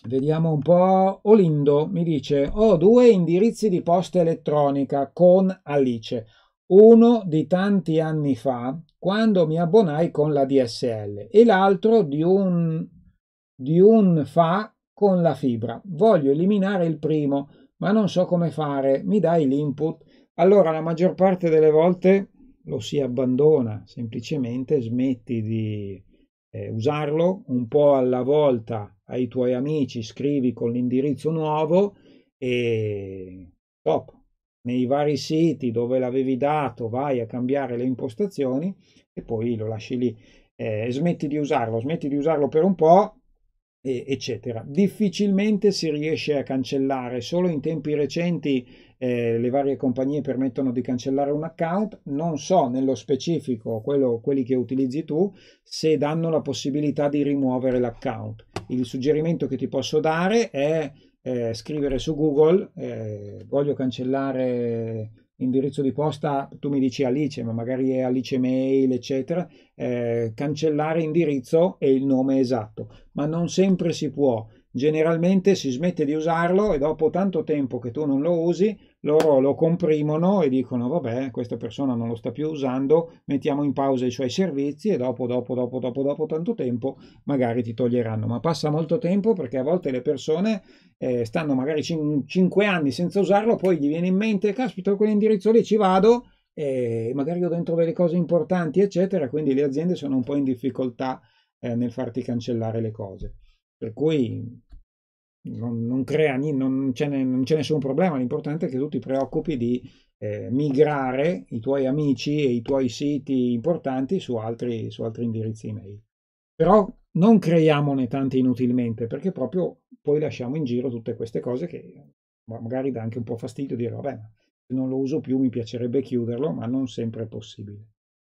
vediamo un po'. Olindo mi dice: Ho due indirizzi di posta elettronica con Alice uno di tanti anni fa quando mi abbonai con la DSL e l'altro di un, di un fa con la fibra. Voglio eliminare il primo, ma non so come fare. Mi dai l'input? Allora, la maggior parte delle volte lo si abbandona, semplicemente smetti di eh, usarlo un po' alla volta ai tuoi amici, scrivi con l'indirizzo nuovo e dopo nei vari siti dove l'avevi dato vai a cambiare le impostazioni e poi lo lasci lì eh, smetti di usarlo smetti di usarlo per un po e, eccetera difficilmente si riesce a cancellare solo in tempi recenti eh, le varie compagnie permettono di cancellare un account non so nello specifico quello, quelli che utilizzi tu se danno la possibilità di rimuovere l'account il suggerimento che ti posso dare è eh, scrivere su Google, eh, voglio cancellare indirizzo di posta, tu mi dici Alice, ma magari è Alice Mail, eccetera, eh, cancellare indirizzo e il nome esatto, ma non sempre si può. Generalmente si smette di usarlo e dopo tanto tempo che tu non lo usi, loro lo comprimono e dicono vabbè questa persona non lo sta più usando, mettiamo in pausa i suoi servizi e dopo, dopo, dopo, dopo, dopo tanto tempo magari ti toglieranno. Ma passa molto tempo perché a volte le persone eh, stanno magari 5 anni senza usarlo, poi gli viene in mente, caspita, quell'indirizzo lì ci vado e magari ho dentro delle cose importanti, eccetera, quindi le aziende sono un po' in difficoltà eh, nel farti cancellare le cose. Per cui non, non, crea, non, c'è, non c'è nessun problema, l'importante è che tu ti preoccupi di eh, migrare i tuoi amici e i tuoi siti importanti su altri, su altri indirizzi email. Però non creiamone tante inutilmente perché proprio poi lasciamo in giro tutte queste cose che magari dà anche un po' fastidio dire vabbè se non lo uso più mi piacerebbe chiuderlo ma non sempre è possibile.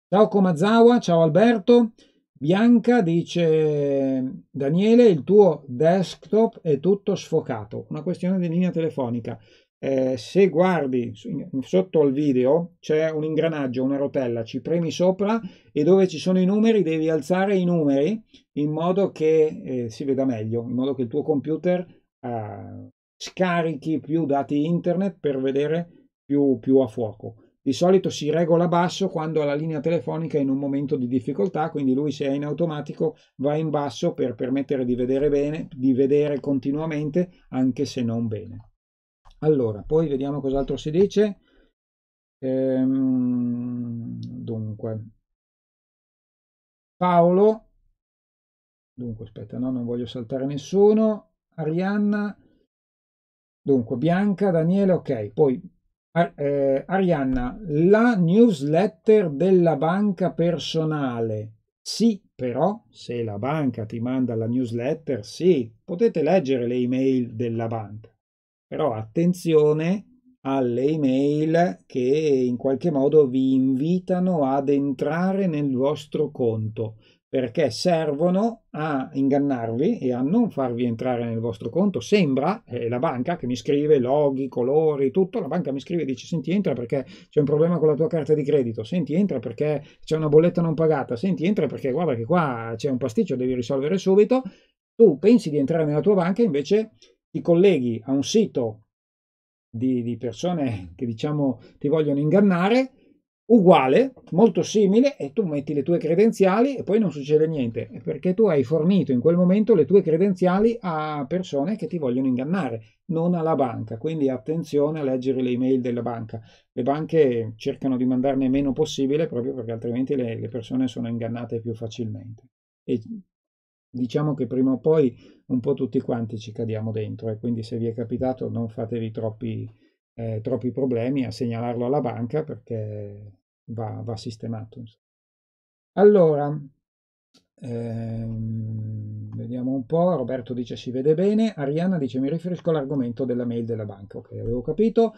Ciao Komazawa, ciao Alberto. Bianca dice Daniele il tuo desktop è tutto sfocato, una questione di linea telefonica. Eh, se guardi sotto al video c'è un ingranaggio, una rotella, ci premi sopra e dove ci sono i numeri devi alzare i numeri in modo che eh, si veda meglio, in modo che il tuo computer eh, scarichi più dati internet per vedere più, più a fuoco. Di solito si regola basso quando la linea telefonica è in un momento di difficoltà, quindi lui se è in automatico va in basso per permettere di vedere bene, di vedere continuamente, anche se non bene. Allora, poi vediamo cos'altro si dice. Ehm, dunque, Paolo, dunque aspetta, no, non voglio saltare nessuno. Arianna, dunque Bianca, Daniele, ok, poi Ar eh, Arianna, la newsletter della banca personale. Sì, però, se la banca ti manda la newsletter, sì, potete leggere le email della banca. Però attenzione alle email che in qualche modo vi invitano ad entrare nel vostro conto perché servono a ingannarvi e a non farvi entrare nel vostro conto. Sembra, è eh, la banca che mi scrive loghi, colori, tutto, la banca mi scrive e dice senti entra perché c'è un problema con la tua carta di credito, senti entra perché c'è una bolletta non pagata, senti entra perché guarda che qua c'è un pasticcio, devi risolvere subito. Tu pensi di entrare nella tua banca, invece ti colleghi a un sito di, di persone che diciamo ti vogliono ingannare, uguale, molto simile, e tu metti le tue credenziali e poi non succede niente, perché tu hai fornito in quel momento le tue credenziali a persone che ti vogliono ingannare, non alla banca. Quindi attenzione a leggere le email della banca. Le banche cercano di mandarne meno possibile proprio perché altrimenti le, le persone sono ingannate più facilmente. E diciamo che prima o poi un po' tutti quanti ci cadiamo dentro e quindi se vi è capitato non fatevi troppi eh, troppi problemi a segnalarlo alla banca perché va, va sistemato. Allora, ehm, vediamo un po', Roberto dice si vede bene, Arianna dice mi riferisco all'argomento della mail della banca, ok, avevo capito.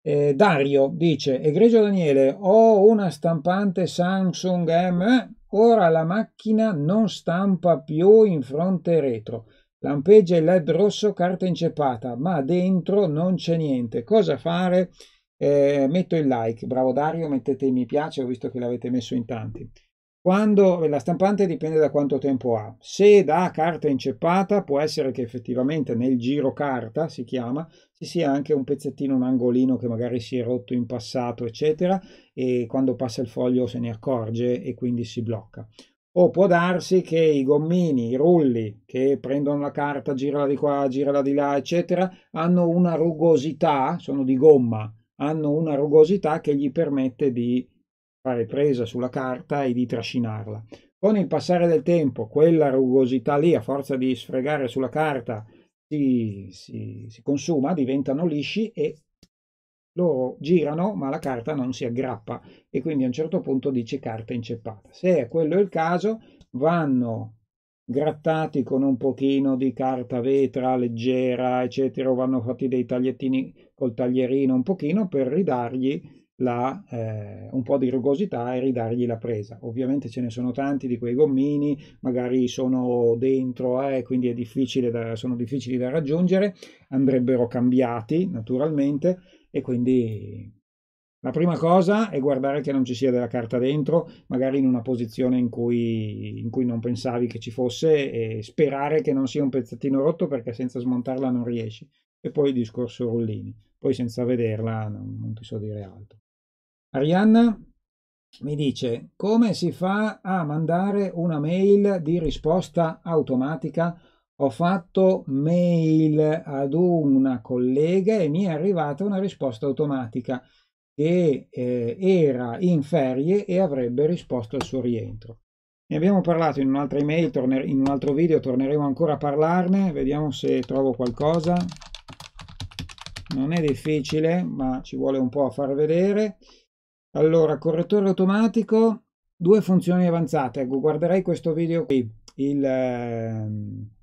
Eh, Dario dice, egregio Daniele, ho una stampante Samsung M, ora la macchina non stampa più in fronte e retro. Lampeggia il led rosso, carta inceppata, ma dentro non c'è niente. Cosa fare? Eh, metto il like. Bravo Dario, mettete mi piace, ho visto che l'avete messo in tanti. Quando la stampante dipende da quanto tempo ha. Se da carta inceppata, può essere che effettivamente nel giro carta, si chiama, ci sia anche un pezzettino, un angolino che magari si è rotto in passato, eccetera, e quando passa il foglio se ne accorge e quindi si blocca o può darsi che i gommini, i rulli che prendono la carta, girala di qua, girala di là, eccetera, hanno una rugosità, sono di gomma, hanno una rugosità che gli permette di fare presa sulla carta e di trascinarla. Con il passare del tempo, quella rugosità lì, a forza di sfregare sulla carta, si, si, si consuma, diventano lisci e loro girano ma la carta non si aggrappa e quindi a un certo punto dice carta inceppata. Se è quello il caso vanno grattati con un pochino di carta vetra leggera eccetera o vanno fatti dei tagliettini col taglierino un pochino per ridargli la, eh, un po' di rugosità e ridargli la presa. Ovviamente ce ne sono tanti di quei gommini, magari sono dentro e eh, quindi da, sono difficili da raggiungere, andrebbero cambiati naturalmente e quindi la prima cosa è guardare che non ci sia della carta dentro, magari in una posizione in cui, in cui, non pensavi che ci fosse e sperare che non sia un pezzettino rotto perché senza smontarla non riesci. E poi il discorso rollini. Poi senza vederla non, non ti so dire altro. Arianna mi dice come si fa a mandare una mail di risposta automatica ho fatto mail ad una collega e mi è arrivata una risposta automatica che eh, era in ferie e avrebbe risposto al suo rientro. Ne abbiamo parlato in un'altra email, in un altro video torneremo ancora a parlarne, vediamo se trovo qualcosa. Non è difficile, ma ci vuole un po' a far vedere. Allora, correttore automatico, due funzioni avanzate. Guarderei questo video qui, il... Eh,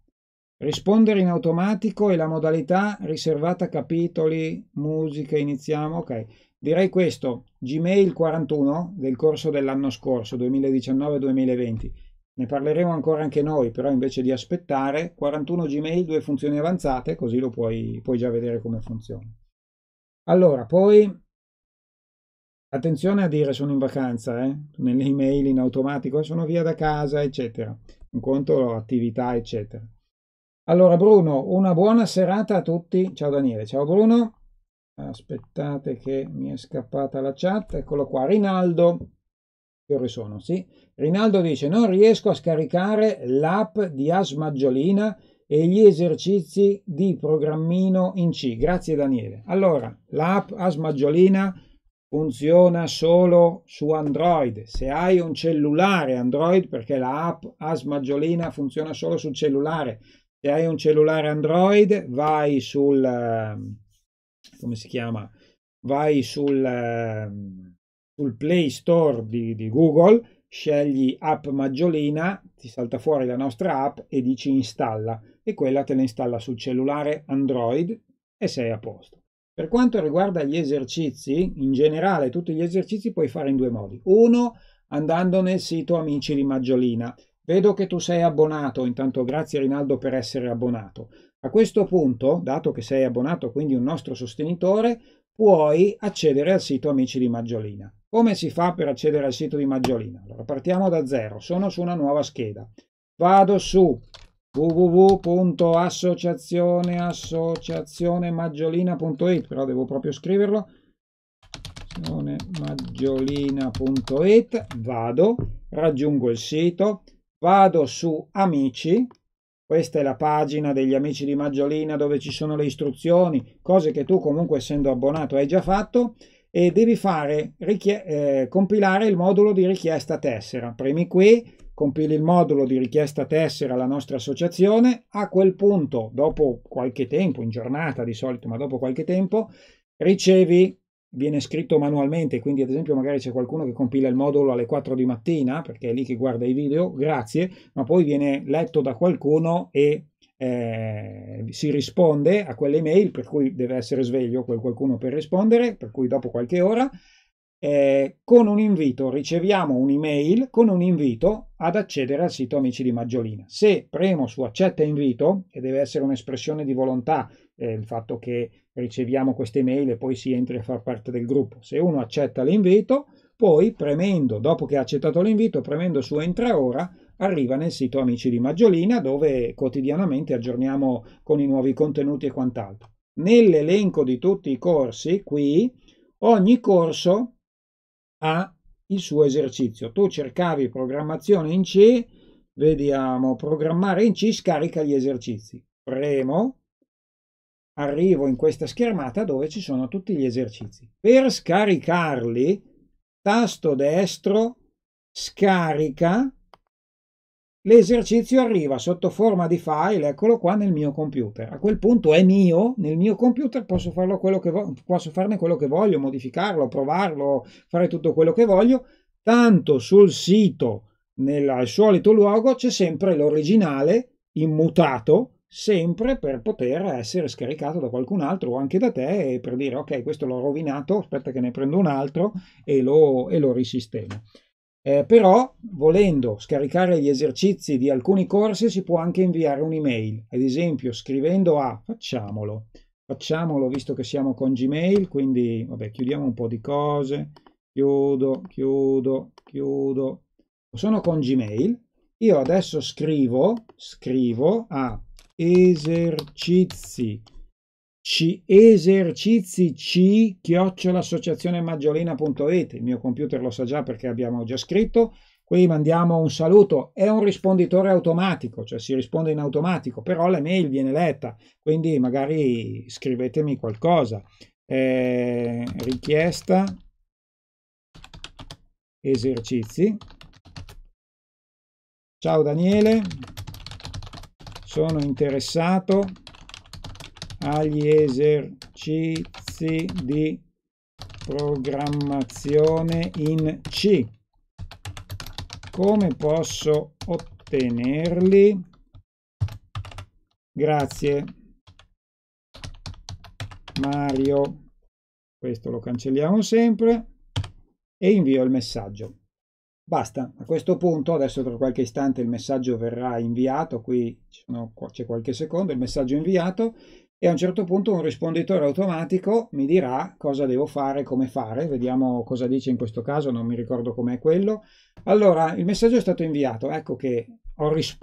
Rispondere in automatico e la modalità riservata capitoli, musiche, iniziamo, ok. Direi questo, Gmail 41 del corso dell'anno scorso, 2019-2020. Ne parleremo ancora anche noi, però invece di aspettare, 41 Gmail, due funzioni avanzate, così lo puoi, puoi già vedere come funziona. Allora, poi attenzione a dire sono in vacanza, eh? nelle email in automatico, sono via da casa, eccetera. Un conto attività, eccetera. Allora Bruno, una buona serata a tutti. Ciao Daniele, ciao Bruno. Aspettate che mi è scappata la chat. Eccolo qua, Rinaldo. Che ore sono? Sì. Rinaldo dice, non riesco a scaricare l'app di Asmaggiolina e gli esercizi di programmino in C. Grazie Daniele. Allora, l'app Asmaggiolina funziona solo su Android. Se hai un cellulare Android, perché l'app Asmaggiolina funziona solo sul cellulare, se hai un cellulare Android, vai sul ehm, come si chiama? Vai sul, ehm, sul Play Store di, di Google, scegli app maggiolina, ti salta fuori la nostra app e dici installa e quella te la installa sul cellulare Android e sei a posto. Per quanto riguarda gli esercizi, in generale tutti gli esercizi puoi fare in due modi. Uno, andando nel sito Amici di Maggiolina Vedo che tu sei abbonato, intanto grazie Rinaldo per essere abbonato. A questo punto, dato che sei abbonato, quindi un nostro sostenitore, puoi accedere al sito Amici di Maggiolina. Come si fa per accedere al sito di Maggiolina? Allora, partiamo da zero, sono su una nuova scheda. Vado su www.associazioneassociazionemaggiolina.it, però devo proprio scriverlo, maggiolina.it, vado, raggiungo il sito, vado su Amici, questa è la pagina degli amici di Maggiolina dove ci sono le istruzioni, cose che tu comunque essendo abbonato hai già fatto e devi fare, eh, compilare il modulo di richiesta tessera. Premi qui, compili il modulo di richiesta tessera alla nostra associazione, a quel punto, dopo qualche tempo, in giornata di solito, ma dopo qualche tempo, ricevi viene scritto manualmente, quindi ad esempio magari c'è qualcuno che compila il modulo alle 4 di mattina, perché è lì che guarda i video, grazie, ma poi viene letto da qualcuno e eh, si risponde a quelle mail, per cui deve essere sveglio quel qualcuno per rispondere, per cui dopo qualche ora, eh, con un invito, riceviamo un'email con un invito ad accedere al sito Amici di Maggiolina. Se premo su accetta invito, che deve essere un'espressione di volontà, eh, il fatto che riceviamo queste mail e poi si entra a far parte del gruppo. Se uno accetta l'invito, poi premendo, dopo che ha accettato l'invito, premendo su entra ora, arriva nel sito Amici di Maggiolina dove quotidianamente aggiorniamo con i nuovi contenuti e quant'altro. Nell'elenco di tutti i corsi, qui, ogni corso ha il suo esercizio. Tu cercavi programmazione in C, vediamo, programmare in C, scarica gli esercizi. Premo, arrivo in questa schermata dove ci sono tutti gli esercizi. Per scaricarli, tasto destro, scarica, l'esercizio arriva sotto forma di file, eccolo qua nel mio computer. A quel punto è mio, nel mio computer posso, farlo quello che vo- posso farne quello che voglio, modificarlo, provarlo, fare tutto quello che voglio, tanto sul sito, nel solito luogo, c'è sempre l'originale immutato sempre per poter essere scaricato da qualcun altro o anche da te e per dire ok questo l'ho rovinato, aspetta che ne prendo un altro e lo, e lo risistemo. Eh, però, volendo scaricare gli esercizi di alcuni corsi, si può anche inviare un'email, ad esempio scrivendo a facciamolo. Facciamolo visto che siamo con Gmail, quindi vabbè, chiudiamo un po' di cose. Chiudo, chiudo, chiudo. Sono con Gmail. Io adesso scrivo, scrivo a esercizi c esercizi c chiocciolassociazione il mio computer lo sa già perché abbiamo già scritto qui mandiamo un saluto è un risponditore automatico cioè si risponde in automatico però la mail viene letta quindi magari scrivetemi qualcosa eh, richiesta esercizi ciao Daniele sono interessato agli esercizi di programmazione in C. Come posso ottenerli? Grazie. Mario. Questo lo cancelliamo sempre e invio il messaggio. Basta, a questo punto, adesso tra qualche istante il messaggio verrà inviato, qui c'è qualche secondo, il messaggio è inviato e a un certo punto un risponditore automatico mi dirà cosa devo fare, come fare, vediamo cosa dice in questo caso, non mi ricordo com'è quello. Allora, il messaggio è stato inviato, ecco che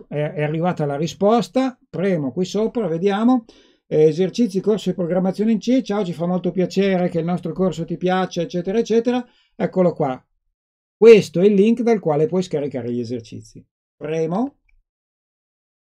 è arrivata la risposta, premo qui sopra, vediamo, esercizi, corso di programmazione in C, ciao, ci fa molto piacere che il nostro corso ti piaccia, eccetera, eccetera, eccolo qua, questo è il link dal quale puoi scaricare gli esercizi. Premo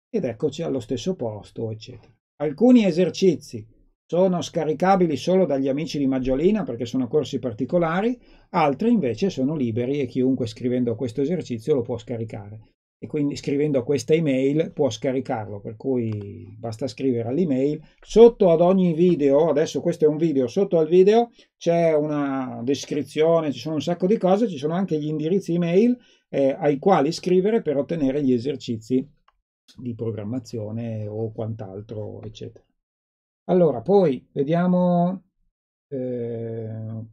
ed eccoci allo stesso posto, eccetera. Alcuni esercizi sono scaricabili solo dagli amici di Maggiolina perché sono corsi particolari, altri invece sono liberi e chiunque scrivendo questo esercizio lo può scaricare e quindi scrivendo questa email può scaricarlo, per cui basta scrivere all'email. Sotto ad ogni video, adesso questo è un video, sotto al video c'è una descrizione, ci sono un sacco di cose, ci sono anche gli indirizzi email eh, ai quali scrivere per ottenere gli esercizi di programmazione o quant'altro, eccetera. Allora, poi vediamo eh,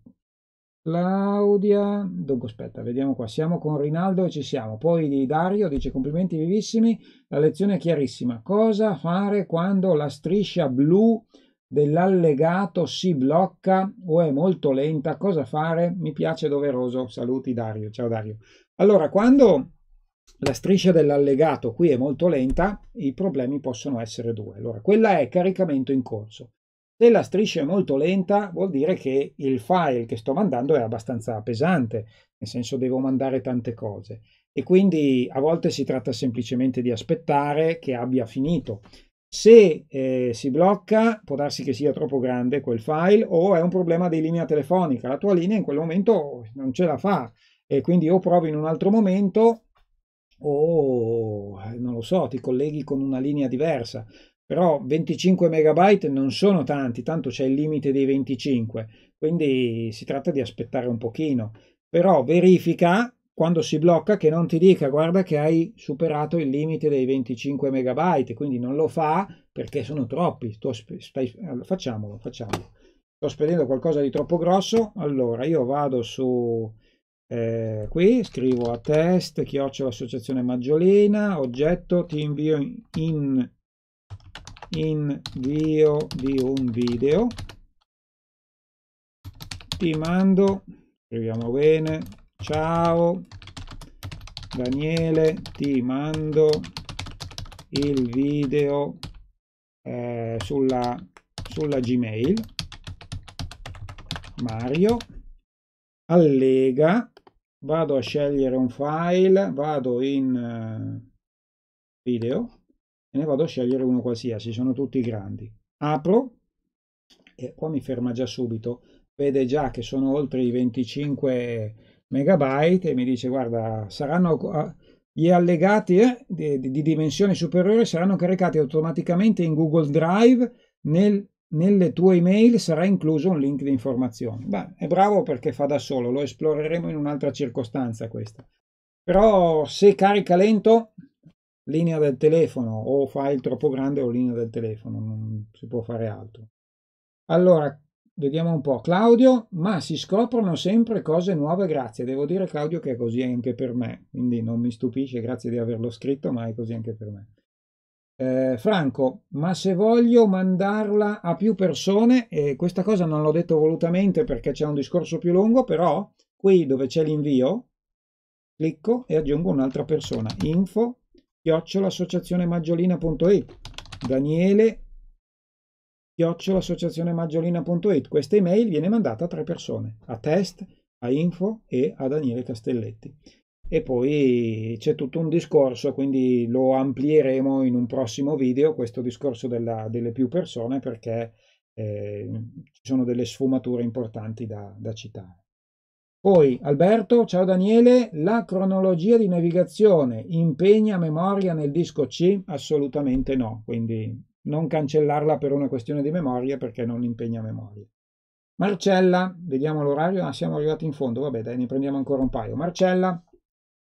Claudia, dunque aspetta, vediamo qua, siamo con Rinaldo e ci siamo, poi Dario dice complimenti vivissimi, la lezione è chiarissima, cosa fare quando la striscia blu dell'allegato si blocca o è molto lenta, cosa fare? Mi piace doveroso, saluti Dario, ciao Dario. Allora, quando la striscia dell'allegato qui è molto lenta, i problemi possono essere due, allora quella è caricamento in corso, se la striscia è molto lenta vuol dire che il file che sto mandando è abbastanza pesante, nel senso devo mandare tante cose e quindi a volte si tratta semplicemente di aspettare che abbia finito. Se eh, si blocca, può darsi che sia troppo grande quel file o è un problema di linea telefonica. La tua linea in quel momento non ce la fa e quindi o provi in un altro momento o non lo so, ti colleghi con una linea diversa però 25 megabyte non sono tanti, tanto c'è il limite dei 25, quindi si tratta di aspettare un pochino, però verifica quando si blocca che non ti dica guarda che hai superato il limite dei 25 megabyte, quindi non lo fa perché sono troppi, stai... allora, facciamolo, facciamolo. Sto spedendo qualcosa di troppo grosso, allora io vado su eh, qui, scrivo a test, chioccio associazione maggiolina, oggetto, ti invio in invio di un video ti mando scriviamo bene ciao Daniele ti mando il video eh, sulla, sulla Gmail Mario allega vado a scegliere un file vado in eh, video e ne vado a scegliere uno qualsiasi, sono tutti grandi. Apro e qua mi ferma già subito, vede già che sono oltre i 25 megabyte e mi dice guarda saranno ah, gli allegati eh, di, di, dimensione superiore saranno caricati automaticamente in Google Drive nel, nelle tue email sarà incluso un link di informazioni Beh, è bravo perché fa da solo lo esploreremo in un'altra circostanza questa però se carica lento linea del telefono o file troppo grande o linea del telefono, non si può fare altro. Allora, vediamo un po'. Claudio, ma si scoprono sempre cose nuove, grazie. Devo dire Claudio che è così anche per me, quindi non mi stupisce, grazie di averlo scritto, ma è così anche per me. Eh, Franco, ma se voglio mandarla a più persone, eh, questa cosa non l'ho detto volutamente perché c'è un discorso più lungo, però qui dove c'è l'invio, clicco e aggiungo un'altra persona, info chiocciolaassociazionemaggiolina.it Daniele chiocciolaassociazionemaggiolina.it Questa email viene mandata a tre persone, a test, a info e a Daniele Castelletti. E poi c'è tutto un discorso, quindi lo amplieremo in un prossimo video, questo discorso della, delle più persone, perché eh, ci sono delle sfumature importanti da, da citare. Poi Alberto, ciao Daniele, la cronologia di navigazione impegna memoria nel disco C? Assolutamente no, quindi non cancellarla per una questione di memoria perché non impegna memoria. Marcella, vediamo l'orario, ah, siamo arrivati in fondo, vabbè dai, ne prendiamo ancora un paio. Marcella,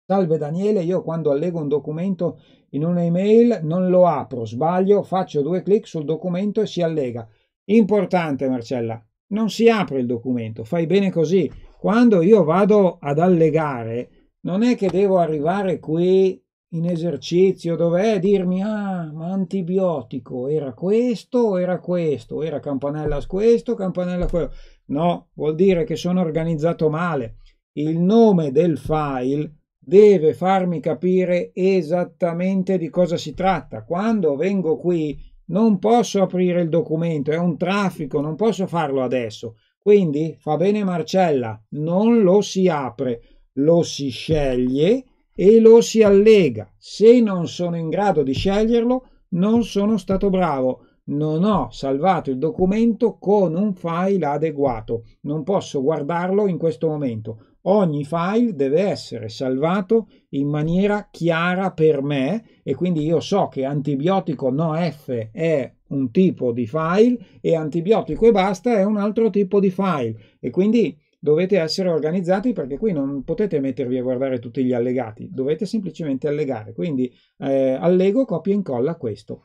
salve Daniele, io quando allego un documento in un'email non lo apro, sbaglio, faccio due clic sul documento e si allega. Importante Marcella, non si apre il documento, fai bene così quando io vado ad allegare, non è che devo arrivare qui in esercizio dov'è eh, dirmi ah ma antibiotico era questo era questo era campanella questo campanella quello no vuol dire che sono organizzato male il nome del file deve farmi capire esattamente di cosa si tratta quando vengo qui non posso aprire il documento è un traffico non posso farlo adesso quindi fa bene Marcella, non lo si apre, lo si sceglie e lo si allega. Se non sono in grado di sceglierlo, non sono stato bravo. Non ho salvato il documento con un file adeguato. Non posso guardarlo in questo momento ogni file deve essere salvato in maniera chiara per me e quindi io so che antibiotico no NoF è un tipo di file e antibiotico e basta è un altro tipo di file e quindi dovete essere organizzati perché qui non potete mettervi a guardare tutti gli allegati, dovete semplicemente allegare. Quindi eh, allego, copia e incolla questo.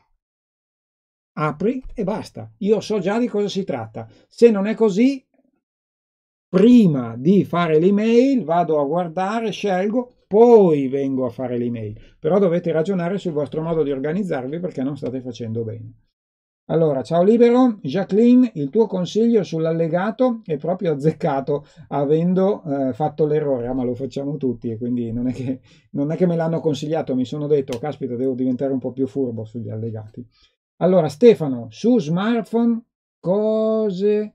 Apri e basta. Io so già di cosa si tratta. Se non è così, prima di fare l'email vado a guardare, scelgo, poi vengo a fare l'email. Però dovete ragionare sul vostro modo di organizzarvi perché non state facendo bene. Allora, ciao Libero, Jacqueline, il tuo consiglio sull'allegato è proprio azzeccato avendo eh, fatto l'errore, ah, ma lo facciamo tutti e quindi non è, che, non è che me l'hanno consigliato, mi sono detto, caspita, devo diventare un po' più furbo sugli allegati. Allora, Stefano, su smartphone cose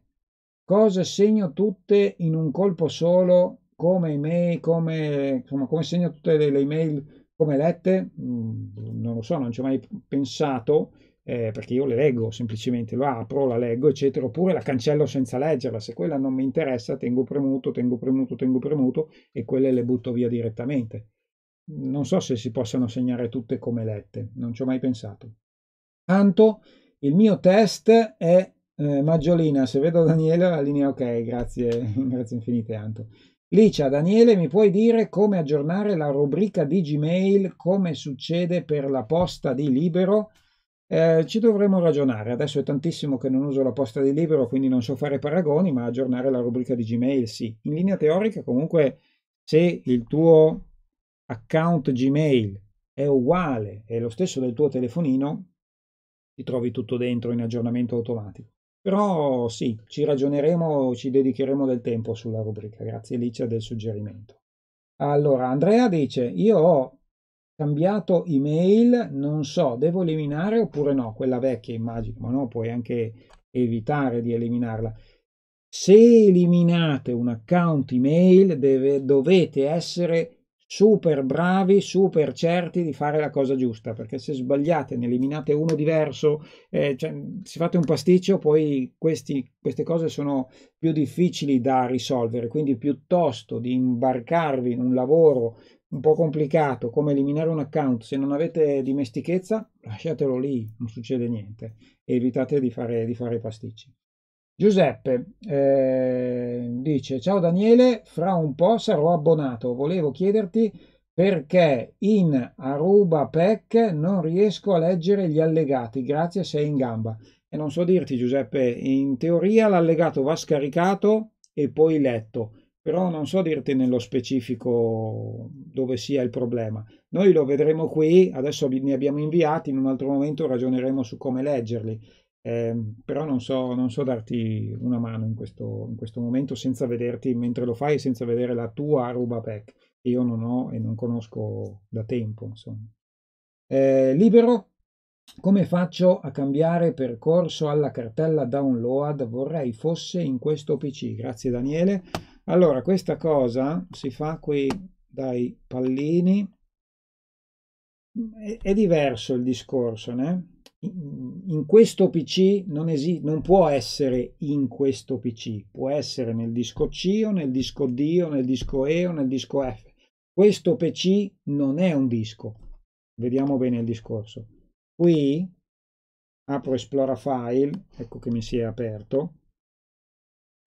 Cosa segno tutte in un colpo solo, come email, come, insomma, come segno tutte le, le email come lette? Mm, non lo so, non ci ho mai pensato. Eh, perché io le leggo semplicemente, lo apro, la leggo, eccetera, oppure la cancello senza leggerla. Se quella non mi interessa, tengo premuto, tengo premuto, tengo premuto e quelle le butto via direttamente. Non so se si possano segnare tutte come lette, non ci ho mai pensato. Tanto il mio test è eh, Maggiolina, se vedo Daniele la linea ok, grazie, grazie infinite Anto. Licia, Daniele, mi puoi dire come aggiornare la rubrica di Gmail, come succede per la posta di Libero? Eh, ci dovremmo ragionare, adesso è tantissimo che non uso la posta di Libero, quindi non so fare paragoni, ma aggiornare la rubrica di Gmail sì. In linea teorica comunque se il tuo account Gmail è uguale, è lo stesso del tuo telefonino, ti trovi tutto dentro in aggiornamento automatico. Però sì, ci ragioneremo, ci dedicheremo del tempo sulla rubrica. Grazie Alicia del suggerimento. Allora, Andrea dice, io ho cambiato email, non so, devo eliminare oppure no, quella vecchia immagino, ma no, puoi anche evitare di eliminarla. Se eliminate un account email deve, dovete essere super bravi, super certi di fare la cosa giusta, perché se sbagliate, ne eliminate uno diverso, eh, cioè, se fate un pasticcio, poi questi, queste cose sono più difficili da risolvere, quindi piuttosto di imbarcarvi in un lavoro un po' complicato come eliminare un account, se non avete dimestichezza, lasciatelo lì, non succede niente, evitate di fare, di fare pasticci. Giuseppe eh, dice: Ciao Daniele, fra un po' sarò abbonato. Volevo chiederti perché in Aruba Pec non riesco a leggere gli allegati. Grazie, sei in gamba. E non so dirti, Giuseppe, in teoria l'allegato va scaricato e poi letto, però non so dirti nello specifico dove sia il problema. Noi lo vedremo qui, adesso ne abbiamo inviati, in un altro momento ragioneremo su come leggerli eh, però non so, non so, darti una mano in questo, in questo, momento senza vederti mentre lo fai, senza vedere la tua Aruba Pack, che io non ho e non conosco da tempo. Insomma. Eh, libero, come faccio a cambiare percorso alla cartella download? Vorrei fosse in questo PC. Grazie Daniele. Allora, questa cosa si fa qui dai pallini. Mm, è, è diverso il discorso, né? in questo PC non, esi- non può essere in questo PC, può essere nel disco C o nel disco D o nel disco E o nel disco F. Questo PC non è un disco. Vediamo bene il discorso. Qui apro Esplora File, ecco che mi si è aperto.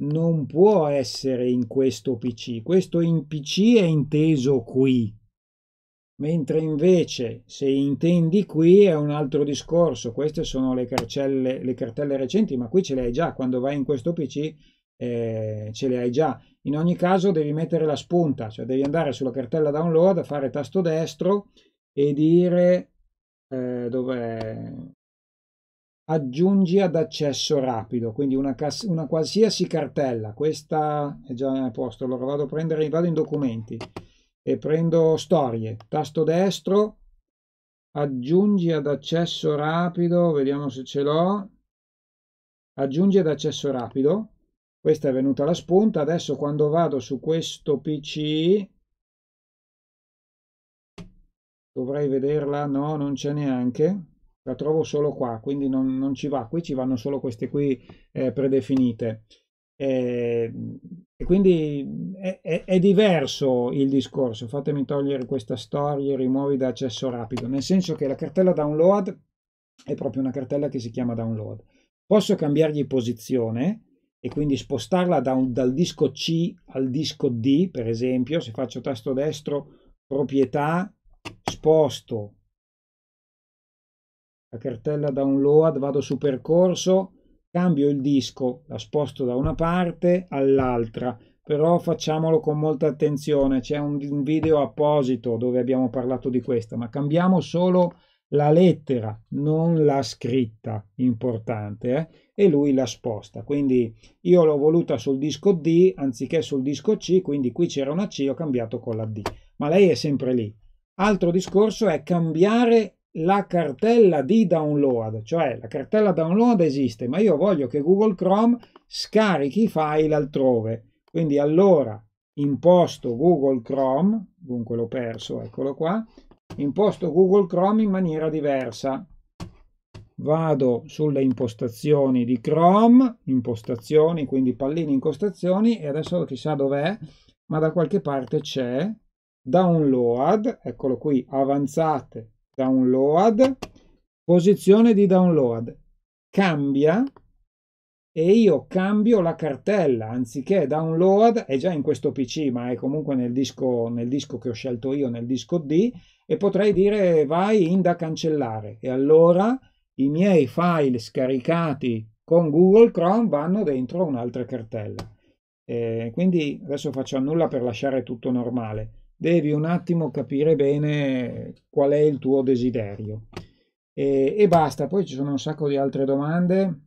Non può essere in questo PC. Questo in PC è inteso qui mentre invece se intendi qui è un altro discorso, queste sono le, carcelle, le cartelle recenti, ma qui ce le hai già, quando vai in questo PC eh, ce le hai già. In ogni caso devi mettere la spunta, cioè devi andare sulla cartella download, fare tasto destro e dire eh, dov'è aggiungi ad accesso rapido, quindi una, una qualsiasi cartella, questa è già a posto, allora vado a prendere, vado in documenti, e prendo storie, tasto destro, aggiungi ad accesso rapido, vediamo se ce l'ho, aggiungi ad accesso rapido, questa è venuta la spunta, adesso quando vado su questo PC, dovrei vederla, no non c'è neanche, la trovo solo qua, quindi non, non, ci va, qui ci vanno solo queste qui eh, predefinite. Eh, e quindi mhmm, è, è, è, diverso il discorso, fatemi togliere questa storia, rimuovi da accesso rapido, nel senso che la cartella download è proprio una cartella che si chiama download. Posso cambiargli posizione e quindi spostarla da un, dal disco C al disco D, per esempio, se faccio tasto destro proprietà, sposto la cartella download, vado su percorso, Cambio il disco, la sposto da una parte all'altra, però facciamolo con molta attenzione, c'è un video apposito dove abbiamo parlato di questa, ma cambiamo solo la lettera, non la scritta, importante, eh? e lui la sposta. Quindi io l'ho voluta sul disco D anziché sul disco C, quindi qui c'era una C, ho cambiato con la D, ma lei è sempre lì. Altro discorso è cambiare la cartella di download, cioè la cartella download esiste, ma io voglio che Google Chrome scarichi i file altrove. Quindi allora imposto Google Chrome, dunque l'ho perso, eccolo qua, imposto Google Chrome in maniera diversa. Vado sulle impostazioni di Chrome, impostazioni, quindi pallini impostazioni, e adesso chissà dov'è, ma da qualche parte c'è download, eccolo qui, avanzate, download, posizione di download, cambia e io cambio la cartella anziché download è già in questo pc ma è comunque nel disco, nel disco che ho scelto io nel disco d e potrei dire vai in da cancellare e allora i miei file scaricati con google chrome vanno dentro un'altra cartella e eh, quindi adesso faccio annulla per lasciare tutto normale devi un attimo capire bene qual è il tuo desiderio. E, e basta, poi ci sono un sacco di altre domande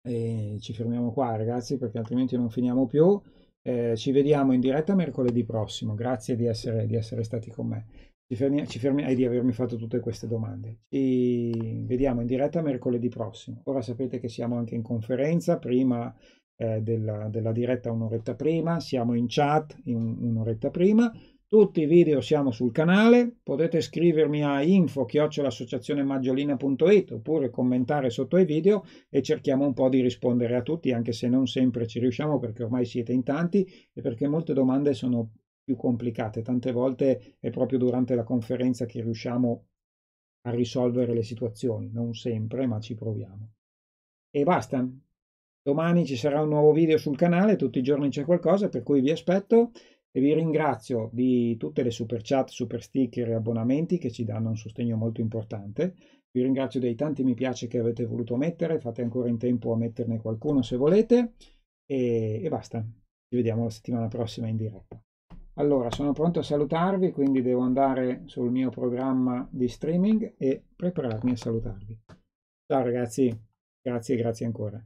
e ci fermiamo qua ragazzi perché altrimenti non finiamo più. Eh, ci vediamo in diretta mercoledì prossimo, grazie di essere, di essere stati con me ci fermi, ci fermi, e di avermi fatto tutte queste domande. Ci vediamo in diretta mercoledì prossimo. Ora sapete che siamo anche in conferenza prima eh, della, della diretta un'oretta prima, siamo in chat in un'oretta prima. Tutti i video siamo sul canale, potete scrivermi a info maggiolina.it oppure commentare sotto ai video e cerchiamo un po' di rispondere a tutti, anche se non sempre ci riusciamo perché ormai siete in tanti e perché molte domande sono più complicate. Tante volte è proprio durante la conferenza che riusciamo a risolvere le situazioni, non sempre, ma ci proviamo. E basta. Domani ci sarà un nuovo video sul canale, tutti i giorni c'è qualcosa, per cui vi aspetto e vi ringrazio di tutte le super chat, super sticker e abbonamenti che ci danno un sostegno molto importante. Vi ringrazio dei tanti mi piace che avete voluto mettere, fate ancora in tempo a metterne qualcuno se volete e, e basta. Ci vediamo la settimana prossima in diretta. Allora, sono pronto a salutarvi, quindi devo andare sul mio programma di streaming e prepararmi a salutarvi. Ciao ragazzi, grazie, grazie ancora.